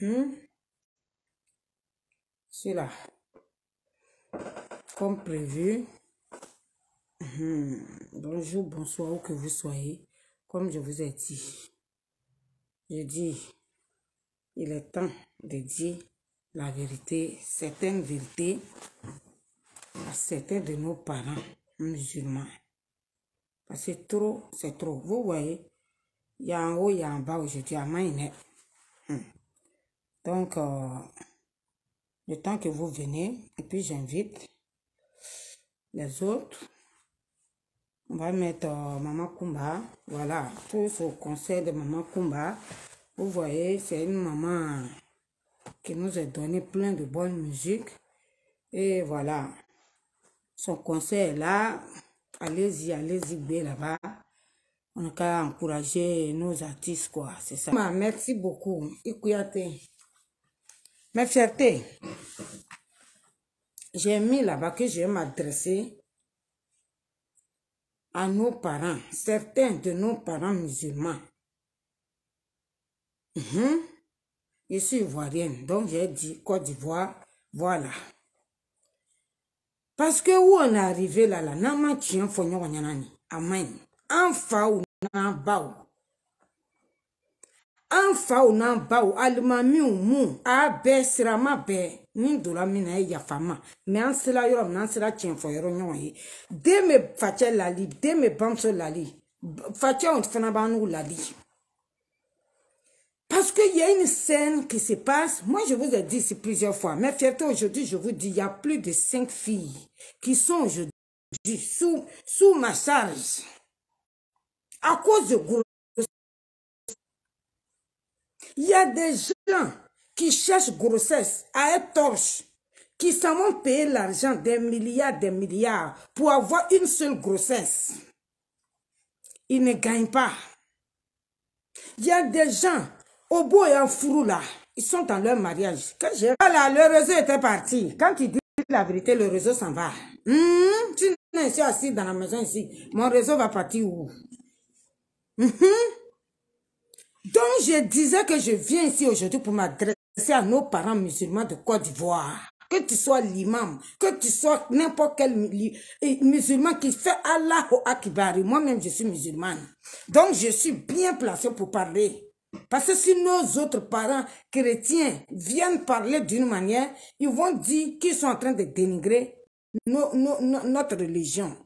Mm-hmm. c'est là Comme prévu. Mm-hmm. Bonjour, bonsoir, où que vous soyez. Comme je vous ai dit, je dis, il est temps de dire la vérité, certaines vérités à certains de nos parents musulmans. Parce que trop, c'est trop. Vous voyez, il y a en haut, il y a en bas aujourd'hui, à main donc, euh, le temps que vous venez, et puis j'invite les autres. On va mettre euh, Maman Kumba. Voilà, tout ce conseil de Maman Kumba, vous voyez, c'est une maman qui nous a donné plein de bonnes musiques. Et voilà, son conseil est là. Allez-y, allez-y, bien là-bas. On a qu'à encourager nos artistes, quoi. C'est ça. Merci beaucoup. Mes fiertés, j'ai mis là-bas que je vais m'adresser à nos parents, certains de nos parents musulmans. Mhm. Je suis ivoirienne, donc j'ai dit Côte d'Ivoire, voilà. Parce que où on est arrivé là, là, n'a pas de chien, il en Amen. Enfin, ou n'a an faw n'an baw alimamiw mun a bɛɛ sirama bɛɛ ni donna min na ye yafa ma mɛ an sera yɔrɔ min na an sera tiɲɛfɔ yɔrɔ ɲɔgɔn ye den bɛ facɛ lali den bɛ bamuso lali facɛw fana b'an n'u lali Parce qu'il y a une scène qui se passe, moi je vous ai dit ici plusieurs fois, mais fierté aujourd'hui, je vous dis, il y a plus de cinq filles qui sont aujourd'hui sous, sous ma charge. À cause de Il y a des gens qui cherchent grossesse à être torche, qui s'en vont payer l'argent des milliards, des milliards pour avoir une seule grossesse. Ils ne gagnent pas. Il y a des gens au bout et en fourreau, là. Ils sont dans leur mariage. Quand Voilà, le réseau était parti. Quand tu dis la vérité, le réseau s'en va. Mmh, tu pas assis dans la maison ici. Mon réseau va partir où? Hum, hum. Donc, je disais que je viens ici aujourd'hui pour m'adresser à nos parents musulmans de Côte d'Ivoire. Que tu sois l'imam, que tu sois n'importe quel eh, musulman qui fait Allahu Akbar. Moi-même, je suis musulmane. Donc, je suis bien placée pour parler. Parce que si nos autres parents chrétiens viennent parler d'une manière, ils vont dire qu'ils sont en train de dénigrer notre religion.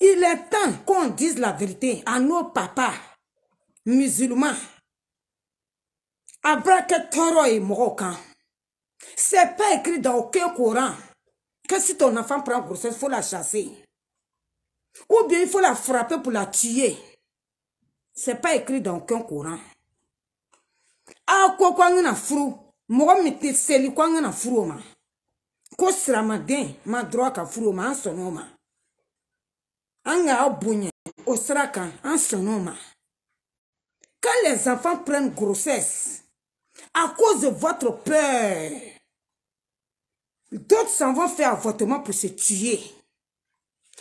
Il est temps qu'on dise la vérité à nos papas. musulman après que tɔɔrɔ ye mɔgɔw kan c'est pas écrit dans aucun courant que si ton enfant prend grossesse faut la chasser ou bien il faut la frapper pour la tuer c'est pas écrit dans aucun courant a ko ko an kana furu mɔgɔ min tɛ seli ko an kana furu o ma ko siramaden ma droit ka furu o ma an sɔnna o ma an k'a bonya o sira kan an sɔnna o ma Quand les enfants prennent grossesse, à cause de votre peur, d'autres s'en vont faire avortement pour se tuer.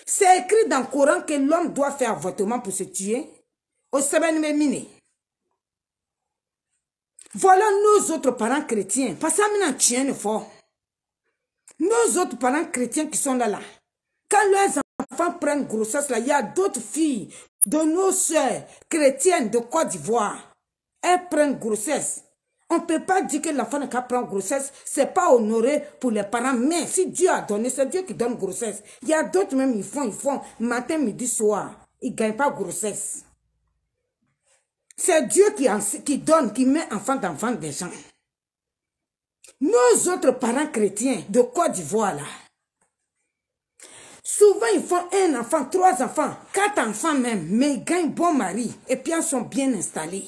C'est écrit dans le Coran que l'homme doit faire avortement pour se tuer. Au semaine Voilà nos autres parents chrétiens. Parce que nous fort. Nos autres parents chrétiens qui sont là, là. Quand leurs enfants prennent grossesse, là, il y a d'autres filles de nos soeurs chrétiennes de Côte d'Ivoire, elles prennent grossesse. On ne peut pas dire que l'enfant qui prend grossesse, ce n'est pas honoré pour les parents. Mais si Dieu a donné, c'est Dieu qui donne grossesse. Il y a d'autres même, ils font, ils font, matin, midi, soir. Ils ne gagnent pas grossesse. C'est Dieu qui, qui donne, qui met enfant d'enfant des gens. Nos autres parents chrétiens de Côte d'Ivoire, là, Souvent, ils font un enfant, trois enfants, quatre enfants même, mais ils gagnent bon mari et puis ils sont bien installés.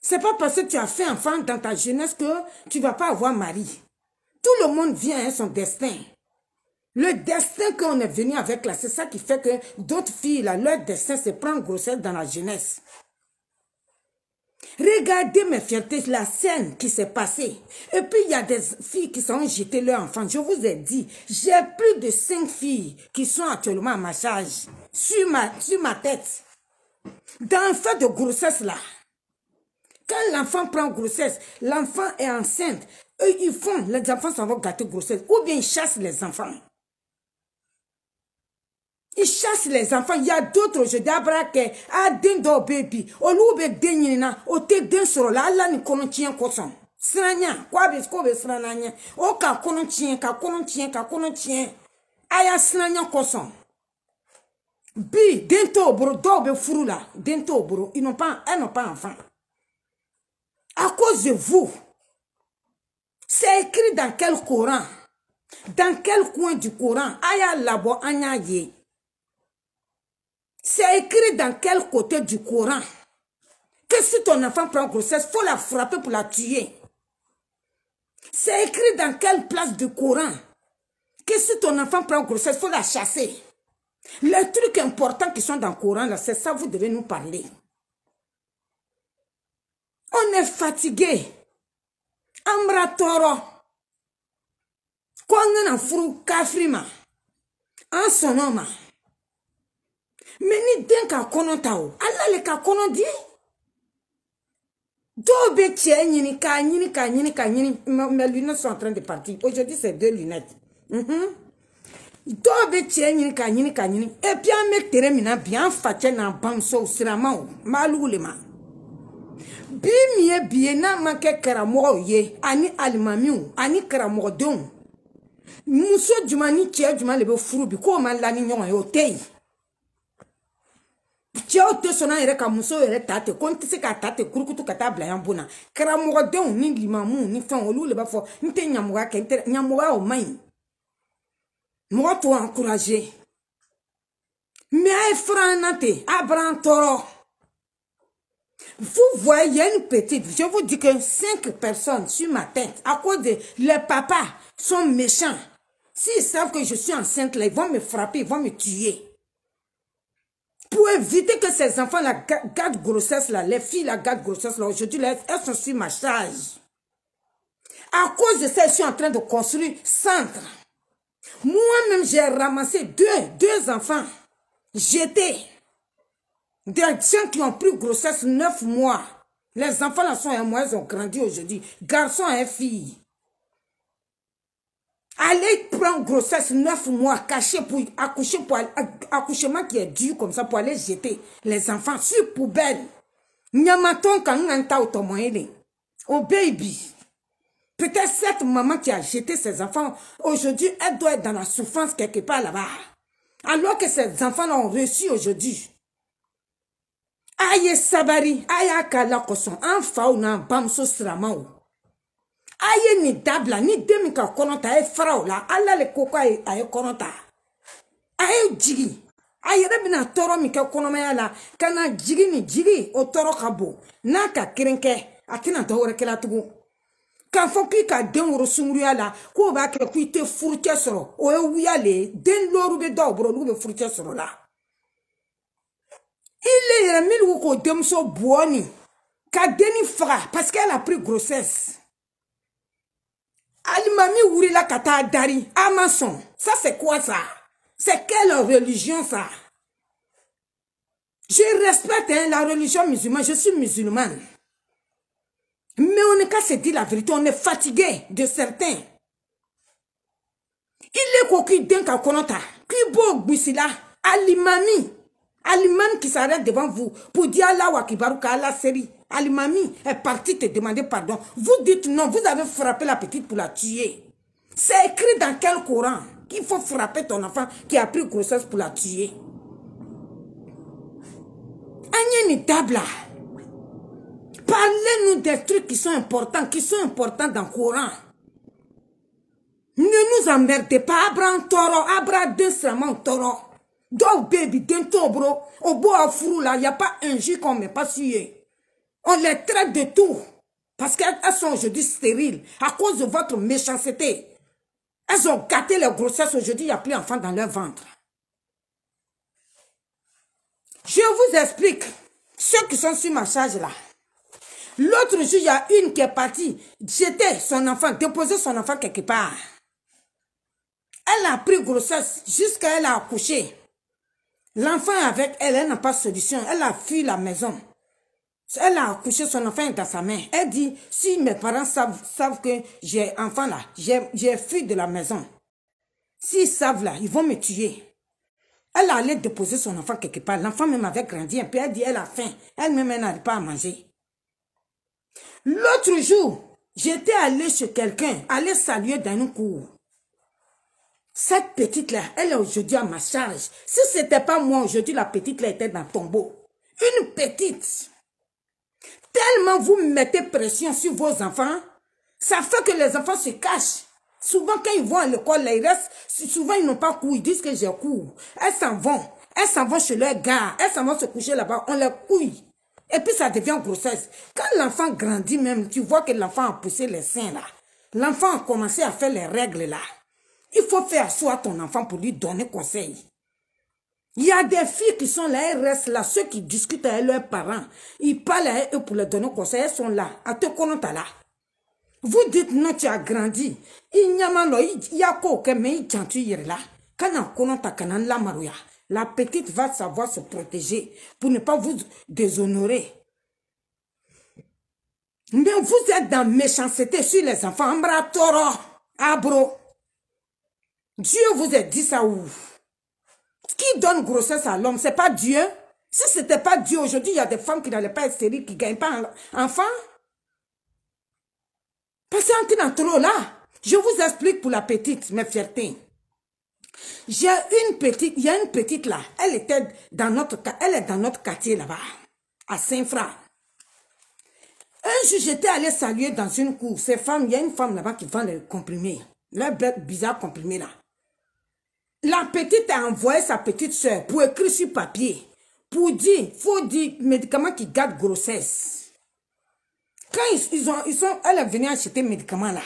C'est pas parce que tu as fait enfant dans ta jeunesse que tu vas pas avoir mari. Tout le monde vient à son destin. Le destin qu'on est venu avec là, c'est ça qui fait que d'autres filles, leur destin, c'est prendre grossesse dans la jeunesse. Regardez mes fiertés, la scène qui s'est passée. Et puis, il y a des filles qui sont jetées leurs enfants. Je vous ai dit, j'ai plus de cinq filles qui sont actuellement à ma charge, sur ma, sur ma tête. Dans le fait de grossesse, là, quand l'enfant prend grossesse, l'enfant est enceinte. Eux, ils font, les enfants sont vont gâter grossesse. Ou bien ils chassent les enfants. I chasse les enfants. Il y a d'autres, je d'abra que a den dɔ bɛ bi olu bɛ den ɲinina o tɛ den sɔrɔ la ala ni kɔnɔ tiɲɛ kɔsɔn siranya ko a bɛ ko bɛ siran n'an ɲɛ o ka kɔnɔ tiɲɛ ka kɔnɔ tiɲɛ ka kɔnɔ tiɲɛ a y'a siranya bi den t'o bolo dɔw bɛ furu la den t'o bolo ils n'ont pas elles n'ont pas enfant à cause de vous c'est écrit dans quel coran dans quel coin du coran Aya y'a labɔ an C'est écrit dans quel côté du Coran que si ton enfant prend grossesse, faut la frapper pour la tuer. C'est écrit dans quelle place du Coran que si ton enfant prend grossesse, faut la chasser. Les trucs importants qui sont dans le Coran, là, c'est ça vous devez nous parler. On est fatigué. Amra toro. a un fou, kafrima. nom. mɛ ni den ka kɔnɔ ta o ala le ka kɔnɔ di dɔw bɛ cɛ ɲini k'a ɲini k'a ɲini k'a ɲini mɛ lunettes sont en train de partir aujourd'hui c'est deux lunettes mm -hmm. dɔw bɛ cɛ ɲini k'a ɲini k'a ɲini et puis an bɛ tere min na bi an facɛ n'an bamusow siramaw n b'a lugu le ma bi min ye bi ye n'a ma kɛ karamɔgɔw ye ani alimamiw ani karamɔgɔdenw muso juma ni cɛ juma le bɛ furu bi k'o ma la ni ɲɔgɔn ye o tɛ yen cɛw tɛ sɔn an yɛrɛ ka muso yɛrɛ ta te ko n tɛ se k'a ta ten kurukutu ka taa bila yan bon na karamɔgɔdenw ni limamuw ni fɛnw olu de b'a fɔ n tɛ ɲamɔgɔya kɛ n tɛ ɲamɔgɔya o man encouragé mais a ye Toro. vous voyez il y a une petite je vous dis que cinq personnes sur ma tête à cause de les papas sont méchants s'ils savent que je suis enceinte là ils vont me frapper ils vont me tuer pour éviter que ces enfants la gardent grossesse là, les filles la gardent grossesse là, aujourd'hui elles sont sur ma charge. À cause de ça, je suis en train de construire centre. Moi-même, j'ai ramassé deux, deux enfants J'étais Des gens qui ont pris grossesse neuf mois. Les enfants là sont un mois, ils ont grandi aujourd'hui. Garçon et filles. Allez prendre grossesse 9 mois cachée pour accoucher pour euh, accouchement qui est dur comme ça pour aller jeter les enfants sur poubelle. Nyamaton kananta otomoyele. Au oh baby. Peut-être cette maman qui a jeté ses enfants, aujourd'hui, elle doit être dans la souffrance quelque part là-bas. Alors que ces enfants l'ont reçu aujourd'hui. Aye sabari, aye akala koson, anfa ou nan bamso srama ou. a ye nin dabila ni den min ka kɔnɔ ta a ye fara o la ala le ko ko a ye kɔnɔ ta a ye jigi a yɛrɛ bɛna tɔɔrɔ min kɛ kɔnɔmaya la ka na jigi ni jigi o tɔɔrɔ ka bon n'a ka keren kɛ a tɛna dɔ wɛrɛ kɛla tugun k'a fɔ k'i ka den woro sunguruya la k'o b'a kɛ ko i tɛ furucɛ sɔrɔ o ye wuya le ye den looru bɛ dɔw bolo olu bɛ furucɛ sɔrɔ la i le yɛrɛ minnu ko k'o denmuso buwɔni ka denni faga parce que elle a pris grossesse Alimami Ouri, la Kata dari. A Ça c'est quoi ça? C'est quelle religion ça? Je respecte hein, la religion musulmane. Je suis musulmane. Mais on n'est qu'à se dire la vérité. On est fatigué de certains. Il est coquille d'un kakonota. Qui beau Alimami. Alimami qui s'arrête devant vous pour dire Allah wakibaru la série. Alimami est partie te demander pardon. Vous dites non, vous avez frappé la petite pour la tuer. C'est écrit dans quel Coran qu'il faut frapper ton enfant qui a pris grossesse pour la tuer. parlez-nous des trucs qui sont importants, qui sont importants dans le Coran. Ne nous emmerdez pas. Abraham Toro, Abraham Densraman Toro. Donc, baby, d'un bro. Au bois, à frou, il n'y a pas un jus qu'on ne met pas sur on les traite de tout. Parce qu'elles sont aujourd'hui stériles à cause de votre méchanceté. Elles ont gâté leur grossesse. Aujourd'hui, il n'y a plus d'enfants dans leur ventre. Je vous explique. Ceux qui sont sur ma charge là. L'autre jour, il y a une qui est partie jeter son enfant, déposer son enfant quelque part. Elle a pris grossesse jusqu'à elle a accouché. L'enfant avec elle, elle n'a pas de solution. Elle a fui la maison. Elle a accouché, son enfant dans sa main. Elle dit, si mes parents savent, que j'ai enfant là, j'ai fui de la maison. S'ils savent là, ils vont me tuer. Elle allait déposer son enfant quelque part. L'enfant même avait grandi un peu. Elle dit, elle a faim. Elle-même, elle, pas à manger. L'autre jour, j'étais allée chez quelqu'un, aller saluer dans une cour. Cette petite-là, elle est aujourd'hui à ma charge. Si ce n'était pas moi aujourd'hui, la petite-là était dans le tombeau. Une petite. Tellement vous mettez pression sur vos enfants, ça fait que les enfants se cachent. Souvent, quand ils vont à l'école, ils restent, souvent, ils n'ont pas cours. Ils disent que j'ai cours. Elles s'en vont. Elles s'en vont chez leurs gars. Elles s'en vont se coucher là-bas. On leur couille. Et puis, ça devient grossesse. Quand l'enfant grandit même, tu vois que l'enfant a poussé les seins là. L'enfant a commencé à faire les règles là. Il faut faire soi ton enfant pour lui donner conseil. Il y a des filles qui sont là, elles restent là. Ceux qui discutent avec leurs parents, ils parlent à eux pour leur donner conseil, elles sont là. À là. Vous dites non, tu as grandi. Il n'y a il y a quoi mais là. Quand on la la petite va savoir se protéger pour ne pas vous déshonorer. Mais vous êtes dans méchanceté sur les enfants. Ambra toro, abro. Dieu vous a dit ça où? Qui donne grossesse à l'homme, c'est pas Dieu. Si c'était pas Dieu, aujourd'hui, il y a des femmes qui n'allaient pas être stériles, qui gagnent pas un enfant. Passez dans trop là. Je vous explique pour la petite, mes fiertés. J'ai une petite, il y a une petite là. Elle était dans notre, elle est dans notre quartier là-bas, à saint fran Un jour, j'étais allée saluer dans une cour. Ces femmes, il y a une femme là-bas qui vend les comprimés. bêtes bizarres comprimé là la petite a envoyé sa petite soeur pour écrire sur papier, pour dire, faut dire, médicaments qui garde grossesse. Quand ils, ont, ils sont, elle est venue acheter médicament là.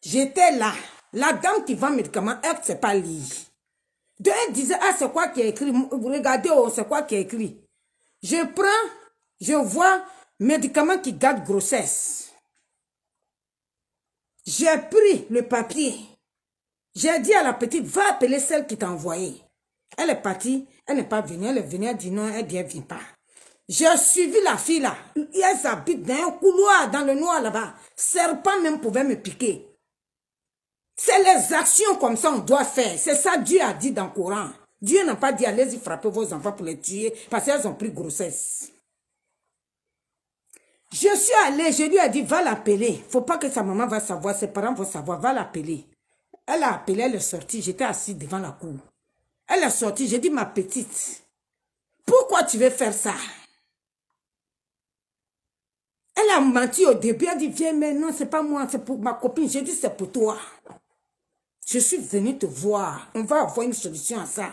J'étais là. La dame qui vend médicament, elle ne sait pas lire. elle disait, ah, c'est quoi qui est écrit? Regardez, oh, c'est quoi qui est écrit? Je prends, je vois, médicaments qui garde grossesse. J'ai pris le papier. J'ai dit à la petite, va appeler celle qui t'a envoyé. Elle est partie, elle n'est pas venue, elle est venue, elle dit non, elle dit elle vient pas. J'ai suivi la fille là, elle habite dans un couloir, dans le noir là-bas. Serpent même pouvait me piquer. C'est les actions comme ça on doit faire. C'est ça Dieu a dit dans le Coran. Dieu n'a pas dit allez-y frapper vos enfants pour les tuer parce qu'elles ont pris grossesse. Je suis allée, je lui ai dit va l'appeler. Faut pas que sa maman va savoir, ses parents vont savoir, va l'appeler. Elle a appelé, elle est sortie. J'étais assise devant la cour. Elle est sortie. J'ai dit, ma petite, pourquoi tu veux faire ça? Elle a menti au début. Elle a dit, viens non, c'est pas moi, c'est pour ma copine. J'ai dit, c'est pour toi. Je suis venue te voir. On va avoir une solution à ça.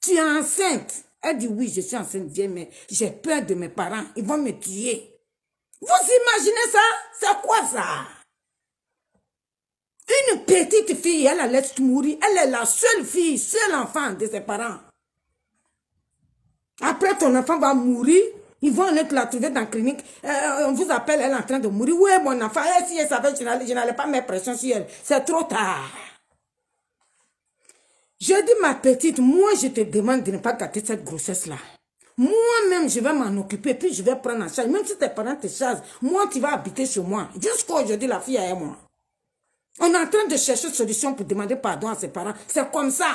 Tu es enceinte. Elle dit, oui, je suis enceinte. Viens, mais j'ai peur de mes parents. Ils vont me tuer. Vous imaginez ça? C'est quoi ça? Une petite fille, elle allait laisse mourir. Elle est la seule fille, seul enfant de ses parents. Après, ton enfant va mourir. Ils vont aller la trouver dans la clinique. Euh, on vous appelle, elle est en train de mourir. Ouais, mon enfant, eh, si elle savait, je n'allais pas mettre pression sur elle. C'est trop tard. Je dis, ma petite, moi, je te demande de ne pas gâter cette grossesse-là. Moi-même, je vais m'en occuper, puis je vais prendre en charge. Même si tes parents te chassent, moi, tu vas habiter chez moi. Jusqu'aujourd'hui, la fille est moi. On est en train de chercher une solution pour demander pardon à ses parents. C'est comme ça.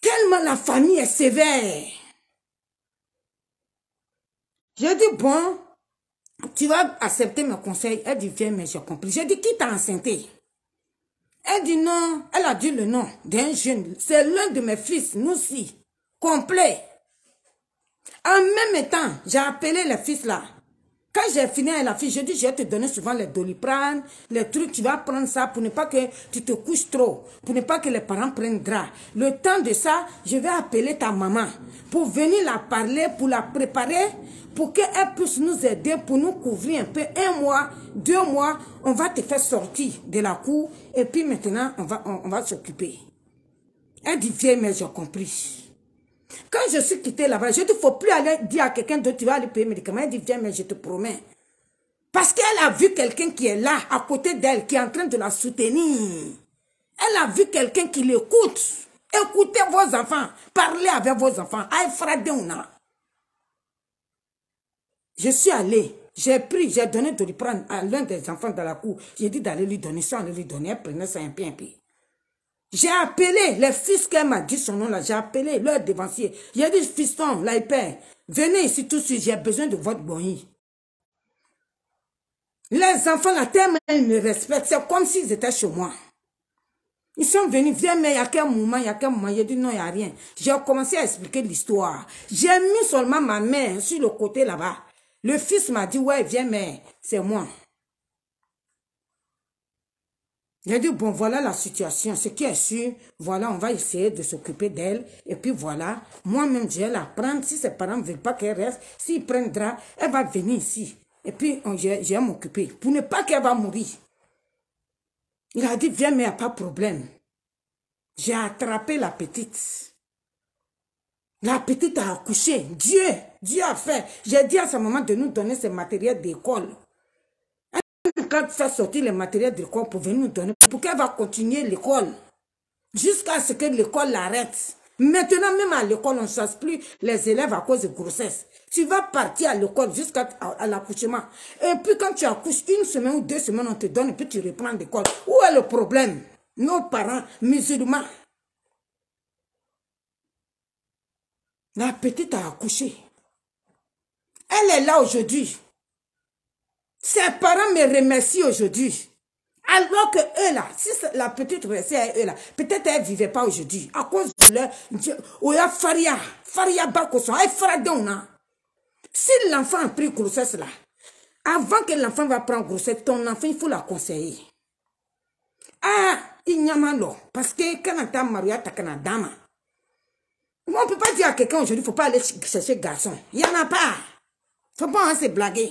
Tellement la famille est sévère. J'ai dit, bon, tu vas accepter mes conseils. Elle dit, viens, mais j'ai compris. J'ai dit, qui t'a enceinté Elle dit, non. Elle a dit le nom d'un jeune. C'est l'un de mes fils, nous aussi. Complet. En même temps, j'ai appelé les fils là. Quand j'ai fini avec la fille, je dis, je vais te donner souvent les doliprane, les trucs, tu vas prendre ça pour ne pas que tu te couches trop, pour ne pas que les parents prennent gras. Le temps de ça, je vais appeler ta maman pour venir la parler, pour la préparer, pour qu'elle puisse nous aider, pour nous couvrir un peu. Un mois, deux mois, on va te faire sortir de la cour et puis maintenant, on va, on, va s'occuper. Elle dit, viens, mais j'ai compris. Quand je suis quittée là-bas, je il ne faut plus aller dire à quelqu'un de tu vas aller payer médicament. Elle dit, viens, mais je te promets. Parce qu'elle a vu quelqu'un qui est là, à côté d'elle, qui est en train de la soutenir. Elle a vu quelqu'un qui l'écoute. Écoutez vos enfants. Parlez avec vos enfants. Je suis allée. J'ai pris, j'ai donné de lui prendre à l'un des enfants dans la cour. J'ai dit d'aller lui donner ça, on lui donner. Elle prenait ça un pied, un j'ai appelé les fils qu'elle m'a dit son nom là, j'ai appelé leur dévancier. J'ai dit, fiston, là, il père. Venez ici tout de suite, j'ai besoin de votre bonheur. Les enfants, la terre, ils me respectent. C'est comme s'ils étaient chez moi. Ils sont venus, viens, mais il y a quel moment, il y a quel moment. J'ai dit non, il n'y a rien. J'ai commencé à expliquer l'histoire. J'ai mis seulement ma main sur le côté là-bas. Le fils m'a dit, ouais, viens, mais c'est moi. Il a dit, bon, voilà la situation, ce qui est sûr, voilà, on va essayer de s'occuper d'elle. Et puis voilà, moi-même, je vais la prendre. Si ses parents ne veulent pas qu'elle reste, s'il prendra, elle va venir ici. Et puis, je, vais m'occuper pour ne pas qu'elle va mourir. Il a dit, viens, mais il n'y a pas de problème. J'ai attrapé la petite. La petite a accouché. Dieu, Dieu a fait. J'ai dit à sa maman de nous donner ses matériels d'école quand ça sortir les matériels de quoi pour venir nous donner, pour qu'elle va continuer l'école, jusqu'à ce que l'école l'arrête. Maintenant, même à l'école, on ne chasse plus les élèves à cause de grossesse. Tu vas partir à l'école jusqu'à l'accouchement. Et puis quand tu accouches, une semaine ou deux semaines, on te donne et puis tu reprends l'école. Où est le problème Nos parents musulmans. La petite a accouché. Elle est là aujourd'hui. Ses parents me remercient aujourd'hui. Alors que eux là, si la petite restait à là, peut-être elle ne vivait pas aujourd'hui. À cause de leur... Oya oh, faria, faria bakoson, elle fera na. Hein. Si l'enfant a pris grossesse là, avant que l'enfant va prendre grossesse, ton enfant, il faut la conseiller. Ah, il n'y a pas Parce que quand on t'a marié, t'as qu'un dame. on ne peut pas dire à quelqu'un aujourd'hui, il ne faut pas aller chercher garçon. Il n'y en a pas. Il ne faut pas hein, se blaguer.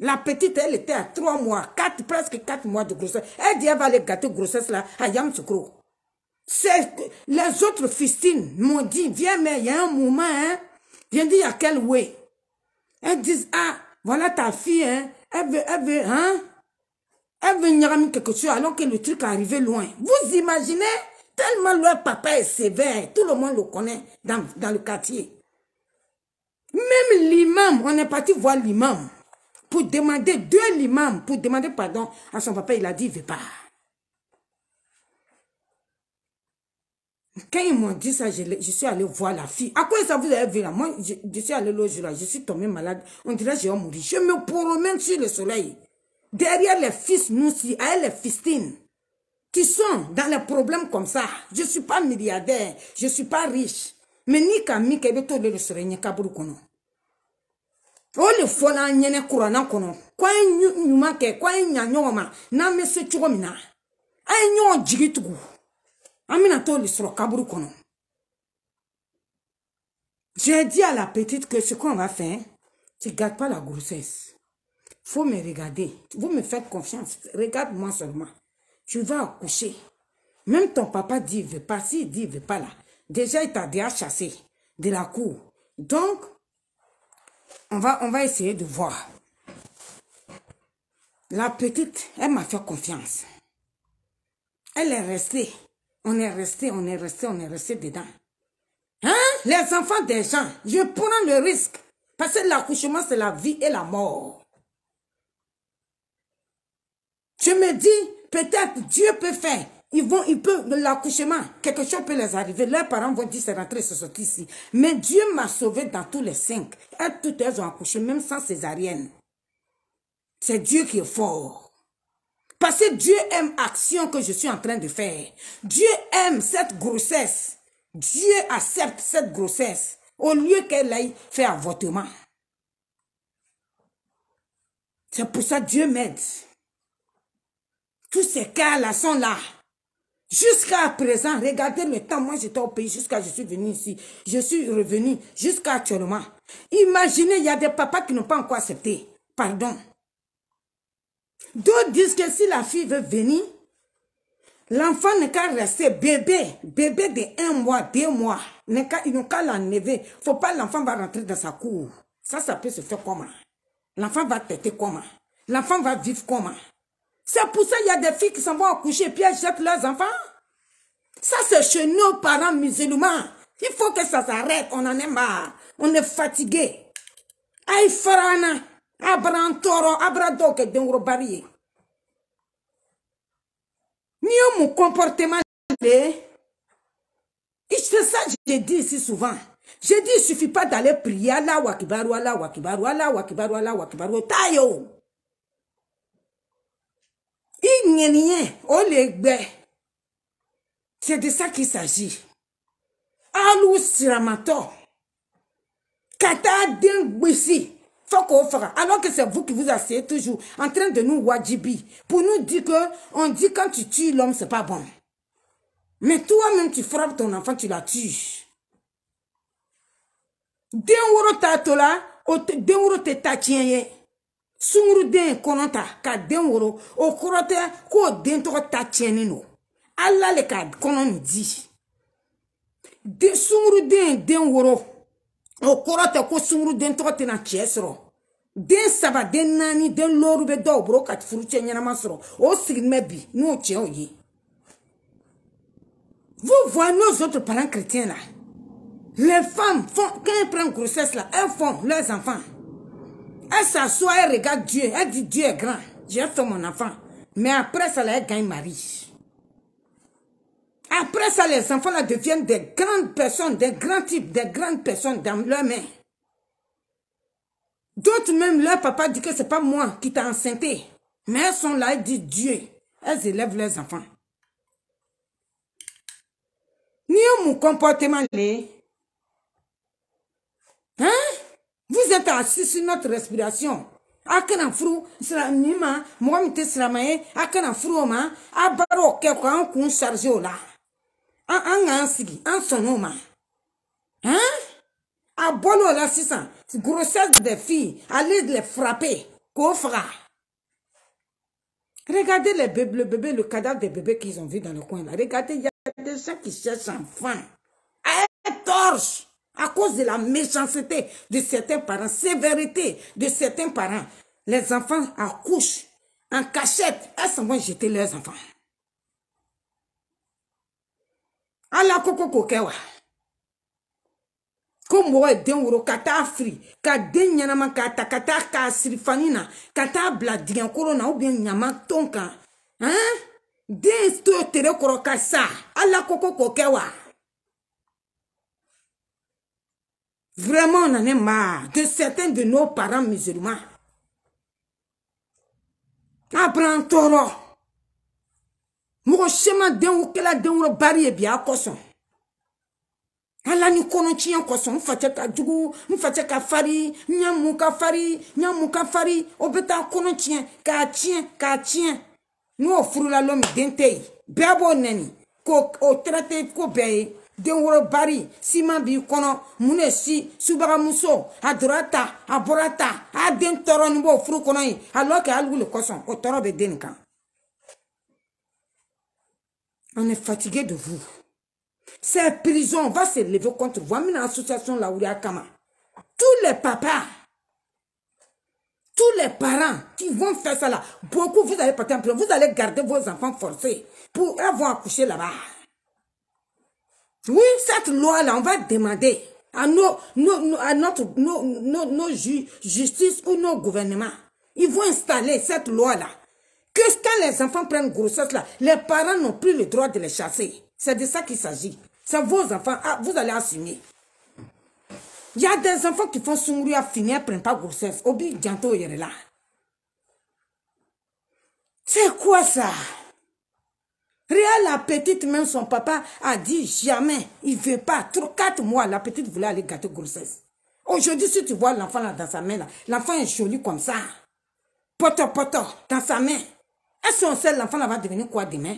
La petite, elle était à trois mois, quatre presque quatre mois de grossesse. Elle dit, elle va aller gâter grossesse là à C'est Les autres fistines m'ont dit, viens, mais il y a un moment, hein. Viens dire à quel way. Elles disent, ah, voilà ta fille, hein. Elle veut, elle veut, hein. Elle veut amener quelque chose alors que le truc est arrivé loin. Vous imaginez tellement leur papa est sévère. Tout le monde le connaît dans, dans le quartier. Même l'imam, on est parti voir l'imam pour demander de l'imam, pour demander pardon à son papa, il a dit, il ne veut pas. Quand ils m'ont dit ça, je, suis allée voir la fille. À quoi ça vous avez vu là Moi, je, suis allée loger là, je suis tombée malade. On dirait que j'ai mourir. Je me promène sur le soleil. Derrière les fils, nous, si, avec les fistines, qui sont dans les problèmes comme ça. Je ne suis pas milliardaire, je ne suis pas riche. Mais ni Kami, Kebe, le soleil, ni o de fɔla an ɲɛnɛ kono. Kwa ko an kwa nyanyoma, kɛ ko se cogo na an ye ɲɔgɔn jigi tugu an bɛna t'o de sɔrɔ kaburu kono. j'ai dit à la petite que ce qu'on va faire tu gardes pas la grossesse faut me regarder vous me faites confiance regarde-moi seulement tu vas accoucher même ton papa dit il veut pas si il dit il veut pas là déjà il t'a déjà chassé de la cour donc on va, on va essayer de voir. La petite, elle m'a fait confiance. Elle est restée. On est resté, on est resté, on est resté dedans. Hein? Les enfants des gens, je prends le risque. Parce que l'accouchement, c'est la vie et la mort. Tu me dis, peut-être Dieu peut faire ils vont, ils peuvent, l'accouchement, quelque chose peut les arriver. Leurs parents vont dire c'est rentré, c'est sorti ici. Mais Dieu m'a sauvé dans tous les cinq. Elles, toutes elles ont accouché, même sans césarienne. C'est Dieu qui est fort. Parce que Dieu aime l'action que je suis en train de faire. Dieu aime cette grossesse. Dieu accepte cette grossesse au lieu qu'elle aille faire avortement. C'est pour ça que Dieu m'aide. Tous ces cas-là sont là. Jusqu'à présent, regardez le temps, moi j'étais au pays jusqu'à je suis venu ici. Je suis revenu jusqu'à actuellement. Imaginez, il y a des papas qui n'ont pas encore accepté. Pardon. D'autres disent que si la fille veut venir, l'enfant n'est qu'à rester bébé. Bébé de un mois, deux mois. Ils n'ont qu'à l'enlever. faut pas l'enfant va rentrer dans sa cour. Ça, ça peut se faire comment L'enfant va têter comment L'enfant va vivre comment c'est pour ça qu'il y a des filles qui s'en vont accoucher et puis elles jettent leurs enfants. Ça, c'est chez nos parents musulmans. Il faut que ça s'arrête. On en est marre. On est fatigué. Aïe, Farana. Abrantoro, Abradoke, Dengrobari. Ni mon comportement. C'est ça que j'ai dit si souvent. J'ai dit il suffit pas d'aller prier. Allah wakibaru, Allah wakibaru, Allah wakibaru, Allah wakibaru. Tayo. Il n'y a rien. C'est de ça qu'il s'agit. Alou Alors que c'est vous qui vous asseyez toujours en train de nous wajibi. Pour nous dire que on dit quand tu tues l'homme, c'est pas bon. Mais toi-même, tu frappes ton enfant, tu la tues. sunguruden ye kɔnɔ ta ka den woro o kɔrɔ tɛ k'o den tɔgɔ ta tiɲɛni don ala le ka kɔnɔ nin di sunguruden ye den woro o kɔrɔ tɛ ko sunguruden tɔgɔ tɛna cɛ sɔrɔ den saba den naani den looru bɛ dɔw bolo ka furucɛ ɲɛnama sɔrɔ o sigin bɛ bi n'o cɛw ye vous voyez nos autres parents chrétiens là les femmes font quand elles prennent grossesse là elles font leurs enfants Elle s'assoit, elle regarde Dieu. Elle dit Dieu est grand. Dieu fait mon enfant. Mais après ça, elle gagne mari. Après ça, les enfants là deviennent des grandes personnes, des grands types, des grandes personnes dans leurs mains. D'autres même, leur papa dit que c'est pas moi qui t'ai enceinté. Mais elles sont là, elles disent Dieu. Elles élèvent leurs enfants. Ni mon comportement, les. Hein? Vous êtes assis sur notre respiration. A kana furu sira nin ma mɔgɔ min tɛ a a baro o an kun charge la an an sigi hein a bolo la sisan grossesse des filles allez les frapper k'o regardez les bébés le bébé le cadavre des bébés qu'ils ont vu dans le coin là regardez il y a des gens qui cherchent enfants A torche à cause de la méchanceté de certains parents, sévérité de certains parents, les enfants accouchent en cachette. Elles vont jeter leurs enfants. ala koko k'o kɛ wa ko mɔgɔ ye den woro ka taa firi ka den ɲɛnama k'a ta ka taa k'a siri fani na ka taa bila dingɛkoro na ubiyɛn ɲama ton kan han den to tere kɔrɔ ka sa ala koko k'o kɛ wa Vraiment, on en est marre de certains de nos parents musulmans. Apprends toro. Mɔgɔ sɛma den o kɛla den wolo bari ye bi a kɔsɔn. Ala ni kɔnɔtiɲɛ kɔsɔn n facɛ ka jugu n facɛ ka fari n ɲɛ mun ka fari n ɲɛ mun ka fari o bɛ taa kɔnɔ tiɲɛ k'a tiɲɛ k'a tiɲɛ. N'o furula lɔ min den tɛ yen bɛɛ b'o nɛni k'o o traité ko bɛɛ ye. bari, siman b'i kono, mune si subagamuso a dora ta a bɔra ta furu kɔnɔ ye alors que hali le kosɔn o toro bɛ den kan on est fatigué de vous cette prison va se lever contre vous an bɛna association lawuli a kama tous les papas tous les parents qui vont faire ça là beaucoup vous allez partir en prison vous allez garder vos enfants forcés pour avoir accouché là-bas oui, cette loi-là, on va demander à, nos, nos, à notre nos, nos, justice ou nos gouvernements. Ils vont installer cette loi-là. Que quand les enfants prennent grossesse, là, les parents n'ont plus le droit de les chasser. C'est de ça qu'il s'agit. C'est vos enfants, ah, vous allez assumer. Il y a des enfants qui font sungri à finir, ne prennent pas grossesse. Obi, bientôt, il est là. C'est quoi ça? Réa, la petite, même son papa a dit jamais, il ne veut pas. Trop quatre mois, la petite voulait aller gâter grossesse. Aujourd'hui, si tu vois l'enfant là dans sa main, l'enfant est joli comme ça. Poto, poto, dans sa main. Est-ce qu'on sait l'enfant là va devenir quoi demain?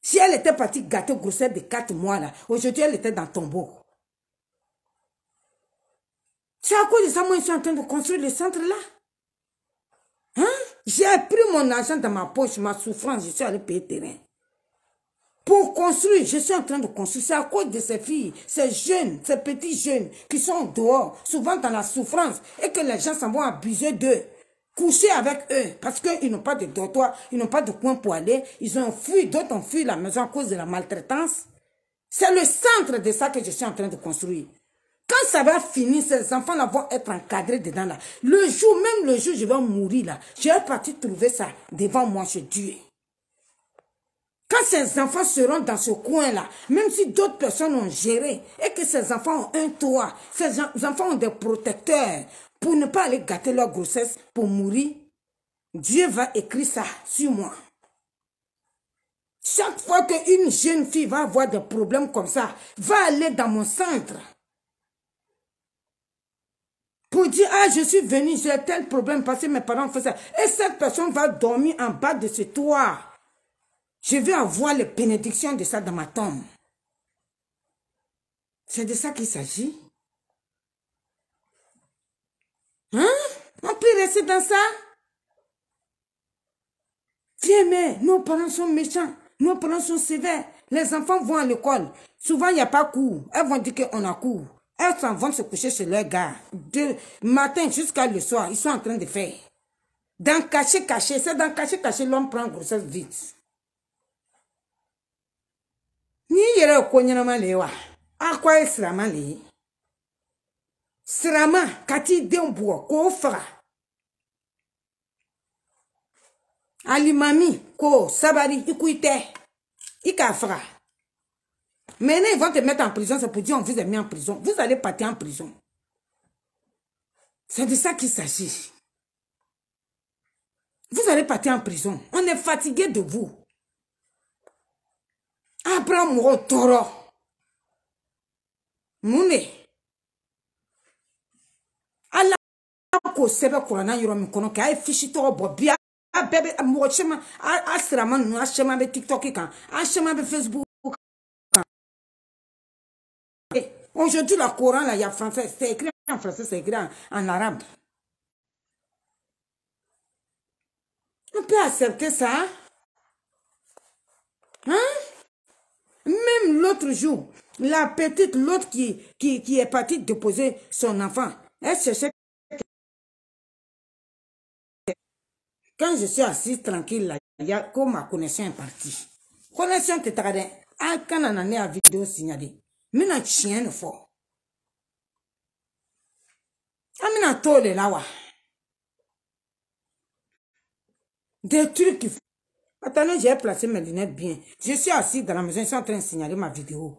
Si elle était partie gâter grossesse de quatre mois là, aujourd'hui elle était dans le tombeau. C'est à cause de ça, moi, je suis en train de construire le centre là. Hein? J'ai pris mon argent dans ma poche, ma souffrance, je suis allé payer terrain pour construire, je suis en train de construire. C'est à cause de ces filles, ces jeunes, ces petits jeunes qui sont dehors, souvent dans la souffrance, et que les gens s'en vont abuser d'eux. Coucher avec eux, parce qu'ils n'ont pas de dortoir, ils n'ont pas de coin pour aller, ils ont fui, d'autres ont fui la maison à cause de la maltraitance. C'est le centre de ça que je suis en train de construire. Quand ça va finir, ces enfants-là vont être encadrés dedans là. Le jour, même le jour, je vais mourir là. J'ai vais partir trouver ça devant moi chez Dieu. Quand ces enfants seront dans ce coin-là, même si d'autres personnes ont géré et que ces enfants ont un toit, ces enfants ont des protecteurs pour ne pas aller gâter leur grossesse pour mourir, Dieu va écrire ça sur moi. Chaque fois qu'une jeune fille va avoir des problèmes comme ça, va aller dans mon centre pour dire, ah, je suis venue, j'ai tel problème parce que mes parents font ça. Et cette personne va dormir en bas de ce toit. Je veux avoir les bénédictions de ça dans ma tombe. C'est de ça qu'il s'agit. Hein? On peut rester dans ça? Viens, mais nos parents sont méchants. Nos parents sont sévères. Les enfants vont à l'école. Souvent, il n'y a pas cours. Elles vont dire qu'on a cours. Elles s'en vont se coucher chez leurs gars. De matin jusqu'à le soir, ils sont en train de faire. Dans cacher, caché, C'est dans cacher, cacher, l'homme prend grossesse vite n'i yera qu'on ko le wa a a quoi le kati k'o alimami ko sabari ikuite, ikafra. maintenant ils vont te mettre en prison c'est pour dire on vous a mis en prison vous allez partir en prison c'est de ça qu'il s'agit vous allez partir en prison on est fatigué de vous Abraham Rotoro mụọ tọrọ ala k'o sebe kuranna yɔrɔ min kɔnɔ kɛ a tiktok kan facebook aujourd'hui la coran là il y a français c'est écrit en français c'est écrit en arabe on peut accepter ça hein, hein? Même l'autre jour, la petite, l'autre qui, qui, qui est partie déposer son enfant, elle cherchait quand je suis assise tranquille là, il y a comme ma connaissance est partie. Connexion te Ah, quand kana en est a vidéo signalé. Mina chien fo. Amina ah, tole lawa. Des trucs Attendez, j'ai placé mes lunettes bien. Je suis assis dans la maison, je suis en train de signaler ma vidéo.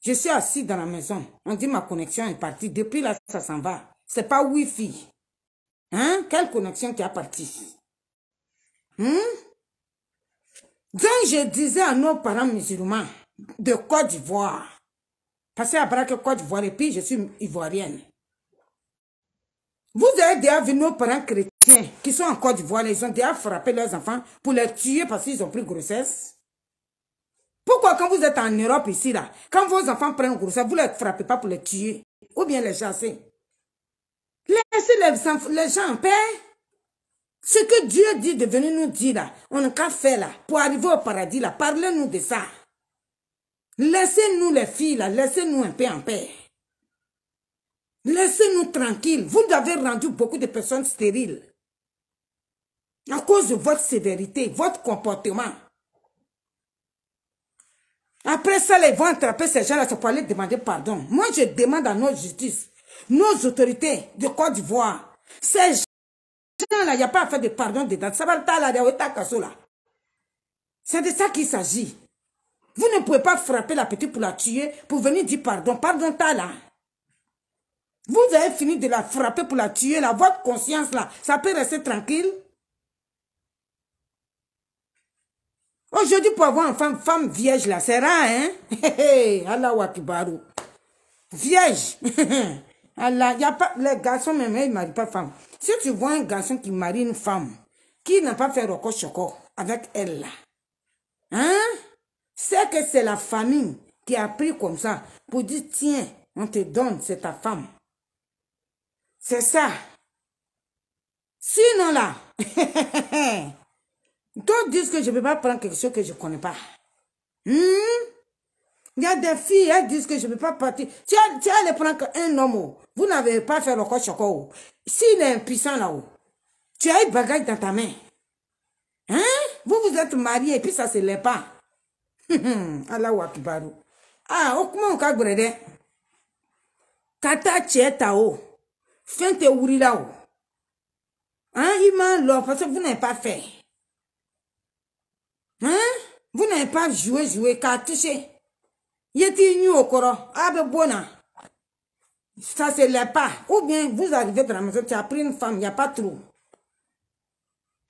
Je suis assis dans la maison. On dit ma connexion est partie. Depuis là, ça s'en va. C'est pas Wi-Fi. Hein? Quelle connexion qui a parti? Hein? Donc, je disais à nos parents musulmans de Côte d'Ivoire, parce à Braque, Côte d'Ivoire, et puis je suis ivoirienne. Vous avez déjà vu nos parents chrétiens qui sont en Côte d'Ivoire, ils ont déjà frappé leurs enfants pour les tuer parce qu'ils ont pris grossesse. Pourquoi quand vous êtes en Europe ici, là, quand vos enfants prennent grossesse, vous ne les frappez pas pour les tuer ou bien les chasser Laissez les, gens en paix. Ce que Dieu dit de venir nous dire là, on n'a qu'à faire là, pour arriver au paradis là, parlez-nous de ça. Laissez-nous les filles là, laissez-nous un peu en paix. Laissez-nous tranquilles. Vous avez rendu beaucoup de personnes stériles à cause de votre sévérité, votre comportement. Après ça, les vont attraper ces gens-là, pour aller demander pardon. Moi, je demande à nos justices, nos autorités de Côte d'Ivoire, ces gens-là, il n'y a pas à faire de pardon dedans. Ça va là. C'est de ça qu'il s'agit. Vous ne pouvez pas frapper la petite pour la tuer, pour venir dire pardon. Pardon, ta là. Vous avez fini de la frapper pour la tuer, là. Votre conscience, là, ça peut rester tranquille. Aujourd'hui, pour avoir une femme, femme vierge, là, c'est rare, hein? Allah wakibaru. Vierge. Allah, y a pas, les garçons même, ils ne marient pas femme. Si tu vois un garçon qui marie une femme, qui n'a pas fait roco choco avec elle, là, hein? C'est que c'est la famille qui a pris comme ça pour dire, tiens, on te donne, c'est ta femme. C'est ça. Sinon, là, Tout disent que je ne peux pas prendre quelque chose que je ne connais pas. Hmm? Il y a des filles, elles disent que je ne peux pas partir. Tu tu as prendre prendre qu'un homme, oh. vous n'avez pas fait le Si oh. S'il est impuissant là-haut, oh. tu as une bagage dans ta main. Hein? Vous vous êtes marié et puis ça se l'est pas. Allah wakibaru. Ah, okmo comment on cabrede? Kata tao. Fin te ouri là-haut. Hein? Il m'a parce que vous n'avez pas fait. Hein? Vous n'avez pas joué, joué, ya t Yeti nu au corps, bon, bona. Ça, c'est le pas. Ou bien, vous arrivez dans la maison, tu as pris une femme, il a pas trop.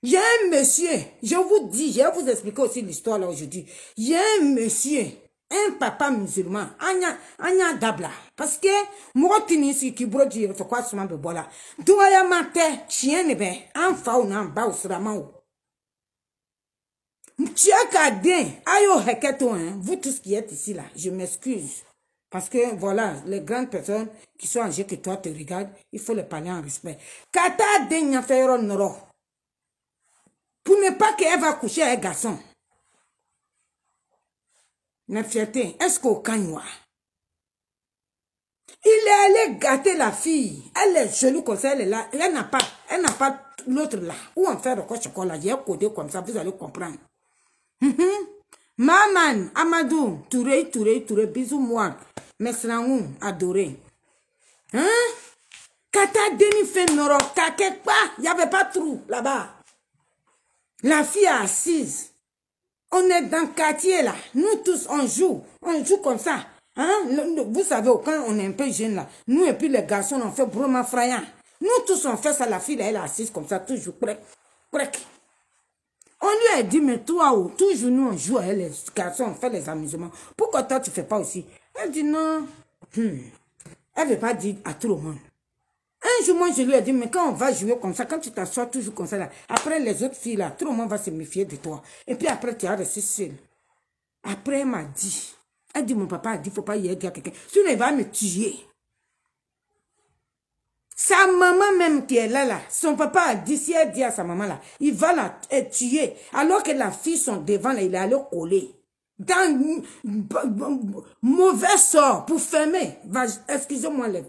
Il y a un monsieur, je vous dis, je vais vous expliquer aussi l'histoire là aujourd'hui. Il y a un monsieur, un papa musulman, Anya, Anya Dabla. Parce que, moi, tu ce ici qui produit, il faut quoi, ce moment de bola. Tu ma tête, ben, en faune, ou bas sur tu as Ayo oh, Heketo, hein, vous tous qui êtes ici là, je m'excuse. Parce que voilà, les grandes personnes qui sont âgées que toi te regardent, il faut les parler en respect. Kata Denya Noro. Pour ne pas qu'elle va coucher avec un garçon. N'a fierté, est-ce qu'au Kanywa? Il est allé gâter la fille. Elle est chelou comme ça, elle est là. Elle n'a pas, elle n'a pas l'autre là. Ou en faire le coche là. a codé comme ça, vous allez comprendre. Mhm. Maman, Amadou, Touré, Touré, Touré, bisous moi. Mesrangou, adoré. Hein? Kata demi fait noro, kake pas, il n'y avait pas trou là-bas. La fille est assise. On est dans le quartier là. Nous tous, on joue. On joue comme ça. Hein? Vous savez, quand on est un peu jeune là, nous et puis les garçons, on fait vraiment frayant. Nous tous, on fait ça. La fille elle est assise comme ça, toujours. On lui a dit, mais toi, oh, toujours nous, on joue avec les garçons, on fait les amusements. Pourquoi toi, tu fais pas aussi Elle dit, non. Hmm. Elle ne veut pas dire à tout le monde. Un jour, moi, je lui ai dit, mais quand on va jouer comme ça, quand tu t'assois toujours comme ça, après les autres filles, là, tout le monde va se méfier de toi. Et puis après, tu as resté seule. Après, elle m'a dit, elle dit, mon papa a dit, il ne faut pas y aller à quelqu'un. Sinon, il va me tuer. Sa maman même qui est là, là, son papa a dit, si elle dit à sa maman là, il va la euh, tuer. Alors que la fille sont devant là, il est allé coller. Dans mauvais sort, pour fermer, excusez-moi les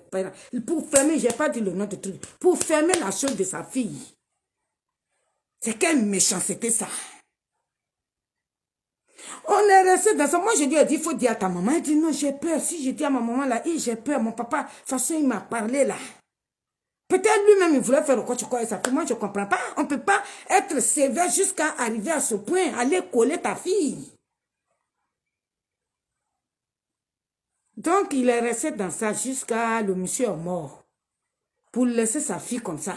pour fermer, j'ai pas dit le nom de truc, pour fermer la chose de sa fille. C'est quelle méchanceté ça. On est resté dans ça. Moi, je lui ai dit, il faut dire à ta maman. Elle dit, non, j'ai peur. Si je dis à ma maman là, j'ai peur. Mon papa, de toute façon, il m'a parlé là. Peut-être lui-même, il voulait faire le coach et ça. Moi, je ne comprends pas. On ne peut pas être sévère jusqu'à arriver à ce point, aller coller ta fille. Donc, il est resté dans ça jusqu'à le monsieur mort. Pour laisser sa fille comme ça.